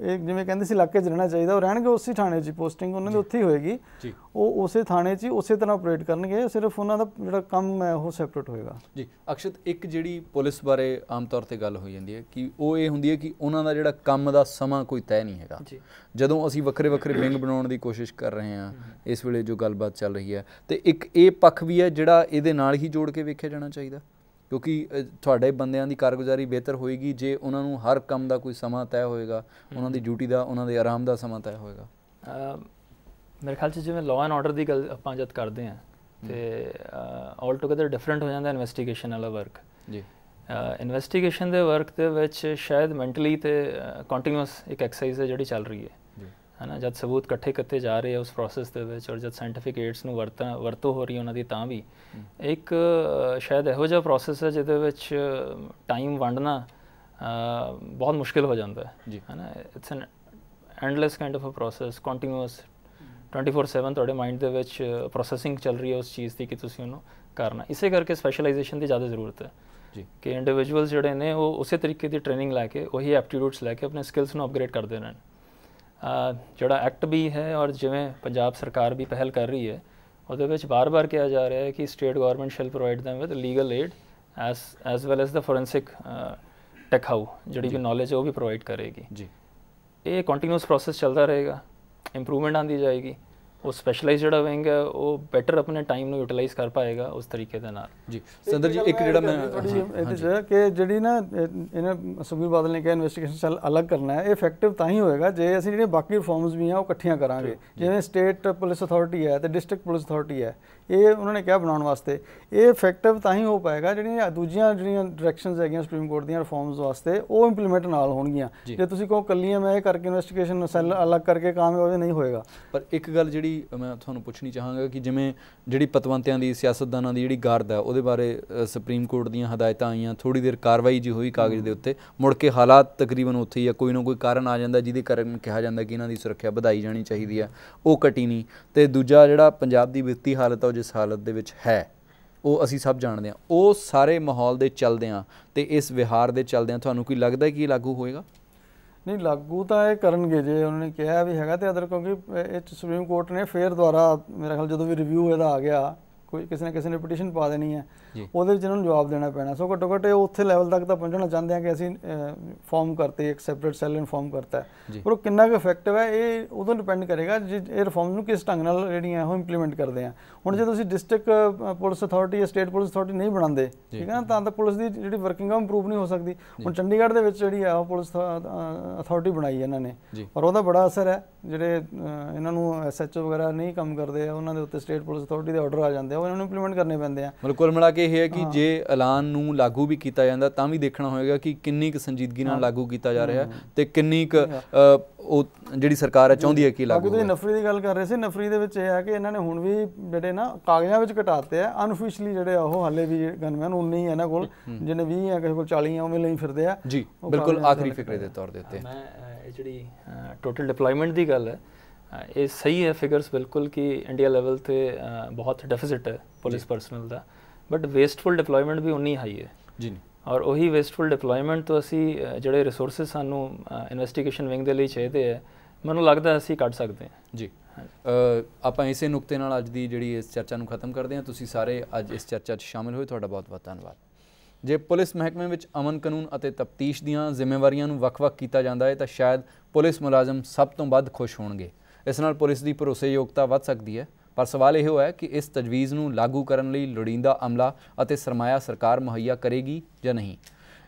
ਇਹ ਜਿਵੇਂ ਕਹਿੰਦੇ ਸੀ ਇਲਾਕੇ 'ਚ ਰਹਿਣਾ ਚਾਹੀਦਾ ਉਹ ਰਹਿਣਗੇ ਉਸੇ ਥਾਣੇ 'ਚ ਪੋਸਟਿੰਗ ਉਹਨਾਂ ਦੀ ਉੱਥੇ ਹੀ ਹੋਏਗੀ ਉਹ ਉਸੇ ਥਾਣੇ 'ਚ ਉਸੇ ਤਰ੍ਹਾਂ ਆਪਰੇਟ ਕਰਨਗੇ ਸਿਰਫ ਉਹਨਾਂ ਦਾ ਜਿਹੜਾ ਕੰਮ ਹੈ ਉਹ ਸੈਪਰੇਟ ਹੋਏਗਾ ਜੀ ਅਕਸ਼ਤ ਇੱਕ ਜਿਹੜੀ ਪੁਲਿਸ ਬਾਰੇ ਆਮ ਤੌਰ ਤੇ ਗੱਲ ਹੋਈ ਜਾਂਦੀ ਹੈ ਕਿ ਉਹ ਇਹ ਹੁੰਦੀ ਹੈ ਕਿ ਉਹਨਾਂ ਦਾ ਜਿਹੜਾ ਕੰਮ ਦਾ ਸਮਾਂ ਕੋਈ ਤੈਅ ਨਹੀਂ ਹੈਗਾ ਜਦੋਂ ਅਸੀਂ ਵੱਖਰੇ ਵੱਖਰੇ ਵਿੰਗ ਬਣਾਉਣ ਦੀ ਕੋਸ਼ਿਸ਼ ਕਰ ਰਹੇ ਹਾਂ ਇਸ ਵੇਲੇ ਜੋ ਗੱਲਬਾਤ ਚੱਲ ਰਹੀ ਹੈ ਤੇ ਇੱਕ ਇਹ ਪੱਖ ਵੀ ਹੈ ਜਿਹੜਾ ਇਹਦੇ ਨਾਲ ਹੀ ਜੋੜ ਕੇ ਵੇਖਿਆ ਜਾਣਾ ਚਾਹੀਦਾ ਕਿਉਂਕਿ ਤੁਹਾਡੇ ਬੰਦਿਆਂ ਦੀ ਕਾਰਗੁਜ਼ਾਰੀ ਬਿਹਤਰ ਹੋਏਗੀ ਜੇ ਉਹਨਾਂ ਨੂੰ ਹਰ ਕੰਮ ਦਾ ਕੋਈ ਸਮਾਂ ਤੈਅ ਹੋਏਗਾ ਉਹਨਾਂ ਦੀ ਡਿਊਟੀ ਦਾ ਉਹਨਾਂ ਦੇ ਆਰਾਮ ਦਾ ਸਮਾਂ ਤੈਅ ਹੋਏਗਾ ਮੇਰੇ ਖਿਆਲ 'ਚ ਜਿਵੇਂ ਲਾਅ ਐਂਡ ਆਰਡਰ ਦੀ ਗੱਲ ਆਪਾਂ ਜਦ ਕਰਦੇ ਆ ਤੇ ਆਲ ਟੁਗੇਦਰ ਡਿਫਰੈਂਟ ਹੋ ਜਾਂਦਾ ਇਨਵੈਸਟੀਗੇਸ਼ਨ ਵਾਲਾ ਵਰਕ ਜੀ ਇਨਵੈਸਟੀਗੇਸ਼ਨ ਦੇ ਵਰਕ ਦੇ ਵਿੱਚ ਸ਼ਾਇਦ ਮੈਂਟਲੀ ਤੇ ਕੰਟੀਨਿਊਸ ਇੱਕ ਐਕਸਰਸਾਈਜ਼ ਹੈ ਜਿਹੜੀ ਚੱਲ ਰਹੀ ਹੈ ਹੈ ਨਾ ਜਦ ਸਬੂਤ ਇਕੱਠੇ ਕਰਤੇ ਜਾ ਰਹੇ ਆ ਉਸ ਪ੍ਰੋਸੈਸ ਦੇ ਵਿੱਚ ਔਰ ਜਦ ਸਾਇੰਟਿਫਿਕ ਏਡਸ ਨੂੰ ਵਰਤਾਂ ਵਰਤੋ ਹੋ ਰਹੀ ਉਹਨਾਂ ਦੀ ਤਾਂ ਵੀ ਇੱਕ ਸ਼ਾਇਦ ਇਹੋ ਜਿਹਾ ਪ੍ਰੋਸੈਸ ਹੈ ਜਿਹਦੇ ਵਿੱਚ ਟਾਈਮ ਵੰਡਣਾ ਬਹੁਤ ਮੁਸ਼ਕਿਲ ਹੋ ਜਾਂਦਾ ਹੈ ਜੀ ਹੈ ਨਾ it's an endless kind of a process continuous 24/7 ਤੁਹਾਡੇ ਮਾਈਂਡ ਦੇ ਵਿੱਚ ਪ੍ਰੋਸੈਸਿੰਗ ਚੱਲ ਰਹੀ ਹੈ ਉਸ ਚੀਜ਼ ਦੀ ਕਿ ਤੁਸੀਂ ਉਹਨੂੰ ਕਰਨਾ ਇਸੇ ਕਰਕੇ ਸਪੈਸ਼ਲਾਈਜੇਸ਼ਨ ਦੀ ਜ਼ਿਆਦਾ ਜ਼ਰੂਰਤ ਹੈ ਜੀ ਕਿ ਇੰਡੀਵਿਜੂਅਲਸ ਜਿਹੜੇ ਨੇ ਉਹ ਉਸੇ ਤਰੀਕੇ ਦੀ ਟ੍ਰੇਨਿੰਗ ਲੈ ਕੇ ਉਹੀ ਐਪਟੀਟਿਊਡਸ ਲੈ ਕੇ ਆਪਣੇ ਸਕਿੱਲਸ ਨੂੰ ਅਪਗ੍ਰੇਡ ਕਰਦੇ ਰਹਿਣ ਜਿਹੜਾ ਐਕਟ ਵੀ ਹੈ ਔਰ ਜਿਵੇਂ ਪੰਜਾਬ ਸਰਕਾਰ ਵੀ ਪਹਿਲ ਕਰ ਰਹੀ ਹੈ ਉਹਦੇ ਵਿੱਚ ਬਾਰ-ਬਾਰ ਕਿਹਾ ਜਾ ਰਿਹਾ ਹੈ ਕਿ state government shall provide them with legal aid as as well as ਦਾ ਫੋਰੈਂਸਿਕ ਟੈਕ ਹਾਉ ਜਿਹੜੀ ਵੀ ਨੋਲੇਜ ਹੈ ਉਹ ਵੀ ਪ੍ਰੋਵਾਈਡ ਕਰੇਗੀ ਜੀ ਇਹ ਕੰਟੀਨਿਊਸ ਪ੍ਰੋਸੈਸ ਚੱਲਦਾ ਰਹੇਗਾ ਇੰਪਰੂਵਮੈਂਟ ਆਂਦੀ ਜਾਏਗੀ ਉਹ ਸਪੈਸ਼ਲਾਈਜ਼ ਜਿਹੜਾ ਵਿੰਗ ਹੈ ਉਹ ਬੈਟਰ ਆਪਣੇ ਟਾਈਮ ਨੂੰ ਯੂਟਿਲਾਈਜ਼ ਕਰ ਪਾਏਗਾ ਉਸ ਤਰੀਕੇ ਦੇ ਨਾਲ ਜੀ ਸੰਦਰ ਜੀ ਇੱਕ ਜਿਹੜਾ ਮੈਂ ਇਹ ਚ ਕਿ ਜਿਹੜੀ ਨਾ ਇਹਨੇ ਸੁਖਵੀਰ ਬਾਦਲ ਨੇ ਕਿਹਾ ਇਨਵੈਸਟੀਗੇਸ਼ਨ ਸੈੱਲ ਅਲੱਗ ਕਰਨਾ ਹੈ ਇਹ ਇਫੈਕਟਿਵ ਤਾਂ ਹੀ ਹੋਏਗਾ ਜੇ ਅਸੀਂ ਜਿਹੜੇ ਬਾਕੀ ਰਿਫਾਰਮਸ ਵੀ ਆ ਉਹ ਇਕੱਠੀਆਂ ਕਰਾਂਗੇ ਜਿਵੇਂ ਸਟੇਟ ਪੁਲਿਸ ਅਥਾਰਟੀ ਹੈ ਤੇ ਡਿਸਟ੍ਰਿਕਟ ਪੁਲਿਸ ਅਥਾਰਟੀ ਹੈ ਇਹ ਉਹਨਾਂ ਨੇ ਕਿਹਾ ਬਣਾਉਣ ਵਾਸਤੇ ਇਹ ਇਫੈਕਟਿਵ ਤਾਂ ਹੀ ਹੋ ਪਾਏਗਾ ਜਿਹੜੀਆਂ ਦੂਜੀਆਂ ਜਿਹੜੀਆਂ ਡਾਇਰੈਕਸ਼ਨਸ ਹੈਗੀਆਂ ਸੁਪਰੀਮ ਕੋਰਟ ਦੀਆਂ ਰਿਫਾਰਮਸ ਵਾਸਤੇ ਉਹ ਇੰਪਲੀਮੈਂਟ ਨਾਲ ਹੋਣਗੀਆਂ ਜੇ ਤੁਸੀਂ ਕਹੋ ਕੱਲੀਆਂ ਮੈਂ ਇਹ ਕਰਕੇ ਇਨਵੈਸਟੀਗੇਸ਼ਨ ਸੈੱਲ ਅਲੱਗ ਕਰਕੇ ਹੋਵੇ ਨਹੀਂ ਹੋਏਗਾ ਪਰ ਇੱਕ ਗੱਲ ਜਿਹੜੀ ਜਿਹੜੀ ਮੈਂ ਤੁਹਾਨੂੰ ਪੁੱਛਣੀ ਚਾਹਾਂਗਾ ਕਿ ਜਿਵੇਂ ਜਿਹੜੀ ਪਤਵੰਤਿਆਂ ਦੀ ਸਿਆਸਤਦਾਨਾਂ ਦੀ ਜਿਹੜੀ ਗਾਰਦ ਹੈ ਉਹਦੇ ਬਾਰੇ ਸੁਪਰੀਮ ਕੋਰਟ ਦੀਆਂ ਹਦਾਇਤਾਂ ਆਈਆਂ ਥੋੜੀ ਦੇਰ ਕਾਰਵਾਈ ਜੀ ਹੋਈ ਕਾਗਜ਼ ਦੇ ਉੱਤੇ ਮੁੜ ਕੇ ਹਾਲਾਤ ਤਕਰੀਬਨ ਉੱਥੇ ਹੀ ਆ ਕੋਈ ਨਾ ਕੋਈ ਕਾਰਨ ਆ ਜਾਂਦਾ ਜਿਹਦੇ ਕਾਰਨ ਕਿਹਾ ਜਾਂਦਾ ਕਿ ਇਹਨਾਂ ਦੀ ਸੁਰੱਖਿਆ ਵਧਾਈ ਜਾਣੀ ਚਾਹੀਦੀ ਆ ਉਹ ਕਟੀ ਨਹੀਂ ਤੇ ਦੂਜਾ ਜਿਹੜਾ ਪੰਜਾਬ ਦੀ ਵਿੱਤੀ ਹਾਲਤ ਹੈ ਉਹ ਜਿਸ ਹਾਲਤ ਦੇ ਵਿੱਚ ਹੈ ਉਹ ਅਸੀਂ ਸਭ ਜਾਣਦੇ ਆ ਉਹ ਸਾਰੇ ਮਾਹੌਲ ਦੇ ਆ ਤੇ ਇਸ ਵਿਹਾਰ ਦੇ ਆ ਤੁਹਾਨੂੰ ਕੋਈ ਲੱਗਦਾ ਕਿ ਇਹ ਲਾਗੂ ਹੋਏਗਾ ਨਹੀਂ ਲਾਗੂ ਤਾਂ ਇਹ ਕਰਨਗੇ ਜੇ ਉਹਨਾਂ ਨੇ ਕਿਹਾ ਵੀ ਹੈਗਾ ਤੇ ਅਦਰ ਕਿਉਂਕਿ ਇਹ ਸੁਪਰੀਮ ਕੋਰਟ ਨੇ ਫੇਰ ਦੁਆਰਾ ਮੇਰੇ ਖਿਆਲ ਜਦੋਂ ਵੀ ਰਿਵਿਊ ਇਹਦਾ ਆ ਗਿਆ ਕੋਈ ਕਿਸੇ ਨਾ ਕਿਸੇ ਨੇ ਪਟੀਸ਼ਨ ਪਾ ਦੇਣੀ ਹੈ ਉਹਦੇ ਵਿੱਚ ਇਹਨਾਂ ਨੂੰ ਜਵਾਬ ਦੇਣਾ ਪੈਣਾ ਸੋ ਘੱਟੋ ਘੱਟ ਉੱਥੇ ਲੈਵਲ ਤੱਕ ਤਾਂ ਪਹੁੰਚਣਾ ਚਾਹੁੰਦੇ ਆ ਕਿ ਅਸੀਂ ਫਾਰਮ ਕਰਤੇ ਇੱਕ ਸੈਪਰੇਟ ਸੈਲ ਇਨਫਾਰਮ ਕਰਤਾ ਪਰ ਉਹ ਕਿੰਨਾ ਕੁ ਇਫੈਕਟਿਵ ਹੈ ਇਹ ਉਦੋਂ ਡਿਪੈਂਡ ਕਰੇਗਾ ਜੇ ਇਹ ਰਿਫਾਰਮਸ ਨੂੰ ਕਿਸ ਢੰਗ ਨਾਲ ਜਿਹੜੀਆਂ ਉਹ ਇੰਪਲੀਮੈਂਟ ਕਰਦੇ ਆ ਹੁਣ ਜੇ ਤੁਸੀਂ ਡਿਸਟ੍ਰਿਕਟ ਪੁਲਿਸ ਅਥਾਰਟੀ ਜਾਂ ਸਟੇਟ ਪੁਲਿਸ ਅਥਾਰਟੀ ਨਹੀਂ ਬਣਾਉਂਦੇ ਠੀਕ ਹੈ ਨਾ ਤਾਂ ਤਾਂ ਪੁਲਿਸ ਦੀ ਜਿਹੜੀ ਵਰਕਿੰਗ ਆ ਇੰਪਰੂਵ ਨਹੀਂ ਹੋ ਸਕਦੀ ਹੁਣ ਚੰਡੀਗੜ੍ਹ ਦੇ ਵਿੱਚ ਜਿਹੜੀ ਆ ਪੁਲਿਸ ਅਥਾਰਟੀ ਬਣਾਈ ਇਹਨਾਂ ਨੇ ਪਰ ਉਹਦਾ ਬੜਾ ਅਸਰ ਹੈ ਜਿਹੜੇ ਇਹਨਾਂ ਨੂੰ ਐਸਐਚਓ ਵਗੈਰਾ ਨਹੀਂ ਕੰਮ ਕਰਦੇ ਆ ਉਹਨਾਂ ਦੇ ਉੱਤੇ ਸਟੇਟ ਪੁਲਿਸ ਅਥਾਰਟੀ ਦੇ ਆਰਡਰ ਆ ਜਾਂਦੇ ਆ ਉਹ ਇਹਨਾਂ ਨੂੰ ਇੰਪਲੀਮੈਂਟ ਕਰਨੇ ਪੈਂਦੇ ਆ ਮਤਲਬ ਕੁੱਲ ਮਿਲਾ ਕੇ ਇਹ ਹੈ ਕਿ ਜੇ ਐਲਾਨ ਨੂੰ ਲਾਗੂ ਵੀ ਕੀਤਾ ਜਾਂਦਾ ਤਾਂ ਵੀ ਦੇਖਣਾ ਹੋਏਗਾ ਕਿ ਕਿੰਨੀ ਕੁ ਸੰਜੀਦਗੀ ਨਾਲ ਲਾਗੂ ਕੀਤਾ ਜਾ ਰਿਹਾ ਤੇ ਕਿੰਨੀ ਕੁ ਉਹ ਜਿਹੜੀ ਸਰਕਾਰ ਹੈ ਚਾਹੁੰਦੀ ਹੈ ਕਿ ਲਾਗੂ ਤੁਸੀਂ ਨਫਰੀ ਦੀ ਗੱਲ ਕਰ ਰਹੇ ਸੀ ਨਫਰੀ ਦੇ ਵਿੱਚ ਇਹ ਆ ਕਿ ਇਹਨਾਂ ਨੇ ਹੁਣ ਵੀ ਜਿਹੜੇ ਨਾ ਕਾਗਜ਼ਾਂ ਵਿੱਚ ਘਟਾਤੇ ਆ ਅਨਫੀਸ਼ੀਅਲੀ ਜਿਹੜੇ ਆ ਉਹ ਹਾਲੇ ਵੀ ਗਨਮੈਨ 19 ਹੈ ਇਹਨਾਂ ਕੋਲ ਜਿਹਨੇ 20 ਆ ਕਿਸੇ ਕੋਲ 40 ਆ ਉਹ ਫਿਰਦੇ ਆ ਜੀ ਬਿਲਕੁਲ ਆਖਰੀ ਫਿਕਰੇ ਦੇ ਤੌਰ ਦੇ ਉੱਤੇ ਮੈਂ ਜਿਹੜੀ ਟੋਟਲ ਡਿਪਲੋਇਮੈਂਟ ਦੀ ਗੱਲ ਹੈ ਇਹ ਸਹੀ ਹੈ ਫਿਗਰਸ ਬਿਲਕੁਲ ਕਿ ਇੰਡੀਆ ਲੈਵਲ ਤੇ ਬਹੁਤ ਡੈਫਿਸਿਟ ਹੈ ਪੁਲਿਸ ਪਰਸਨਲ ਦਾ ਬਟ ਵੇਸਟਫੁਲ ਡਿਪਲੋਇਮੈਂਟ ਵੀ ਉਨੀ ਹਾਈ ਹੈ ਜੀ ਨਹੀਂ ਔਰ ਉਹੀ ਵੇਸਟਫੁਲ ਡਿਪਲੋਇਮੈਂਟ ਤੋਂ ਅਸੀਂ ਜਿਹੜੇ ਰਿਸੋਰਸਸ ਸਾਨੂੰ ਇਨਵੈਸਟੀਗੇਸ਼ਨ ਵਿੰਗ ਦੇ ਲਈ ਚਾਹੀਦੇ ਹੈ ਮੈਨੂੰ ਲੱਗਦਾ ਅਸੀਂ ਕੱਢ ਸਕਦੇ ਹਾਂ ਜੀ ਆਪਾਂ ਇਸੇ ਨੁਕਤੇ ਨਾਲ ਅੱਜ ਦੀ ਜਿਹੜੀ ਇਸ ਚਰਚਾ ਨੂੰ ਖਤਮ ਕਰਦੇ ਹਾਂ ਤੁਸੀਂ ਸਾਰੇ ਅੱਜ ਇਸ ਚਰਚਾ 'ਚ ਸ਼ਾਮਿਲ ਹੋਏ ਤੁਹਾਡਾ ਬਹੁਤ ਬਹੁਤ ਧੰਨਵਾਦ ਜੇ ਪੁਲਿਸ ਮਹਿਕਮੇ ਵਿੱਚ ਅਮਨ ਕਾਨੂੰਨ ਅਤੇ ਤਫਤੀਸ਼ ਦੀਆਂ ਜ਼ਿੰਮੇਵਾਰੀਆਂ ਨੂੰ ਵੱਖ-ਵੱਖ ਕੀਤਾ ਜਾਂਦਾ ਹੈ ਤਾਂ ਸ਼ਾਇਦ ਪੁਲਿਸ ਮੁਲਾਜ਼ਮ ਸਭ ਤੋਂ ਵੱਧ ਖੁਸ਼ ਹੋਣਗੇ ਇਸ ਨਾਲ ਪੁਲਿਸ ਦੀ ਭਰੋਸੇਯੋਗਤਾ ਵੱਧ ਸਕਦੀ ਹੈ ਪਰ ਸਵਾਲ ਇਹ ਹੈ ਕਿ ਇਸ ਤਜਵੀਜ਼ ਨੂੰ ਲਾਗੂ ਕਰਨ ਲਈ ਲੋੜੀਂਦਾ ਅਮਲਾ ਅਤੇ ਸਰਮਾਇਆ ਸਰਕਾਰ ਮੁਹੱਈਆ ਕਰੇਗੀ ਜਾਂ ਨਹੀਂ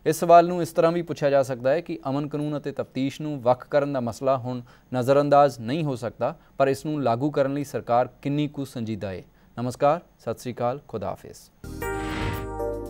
ਇਸ ਸਵਾਲ ਨੂੰ ਇਸ ਤਰ੍ਹਾਂ ਵੀ ਪੁੱਛਿਆ ਜਾ ਸਕਦਾ ਹੈ ਕਿ ਅਮਨ ਕਾਨੂੰਨ ਅਤੇ ਤਫਤੀਸ਼ ਨੂੰ ਵੱਖ ਕਰਨ ਦਾ ਮਸਲਾ ਹੁਣ ਨਜ਼ਰਅੰਦਾਜ਼ ਨਹੀਂ ਹੋ ਸਕਦਾ ਪਰ ਇਸ ਨੂੰ ਲਾਗੂ ਕਰਨ ਲਈ ਸਰਕਾਰ ਕਿੰਨੀ ਕੁ ਸੰਜੀਦਾ ਹੈ ਨਮਸਕਾਰ ਸਤਿ ਸ੍ਰੀ ਅਕਾਲ ਖੁਦਾ ਹਾਫਿਜ਼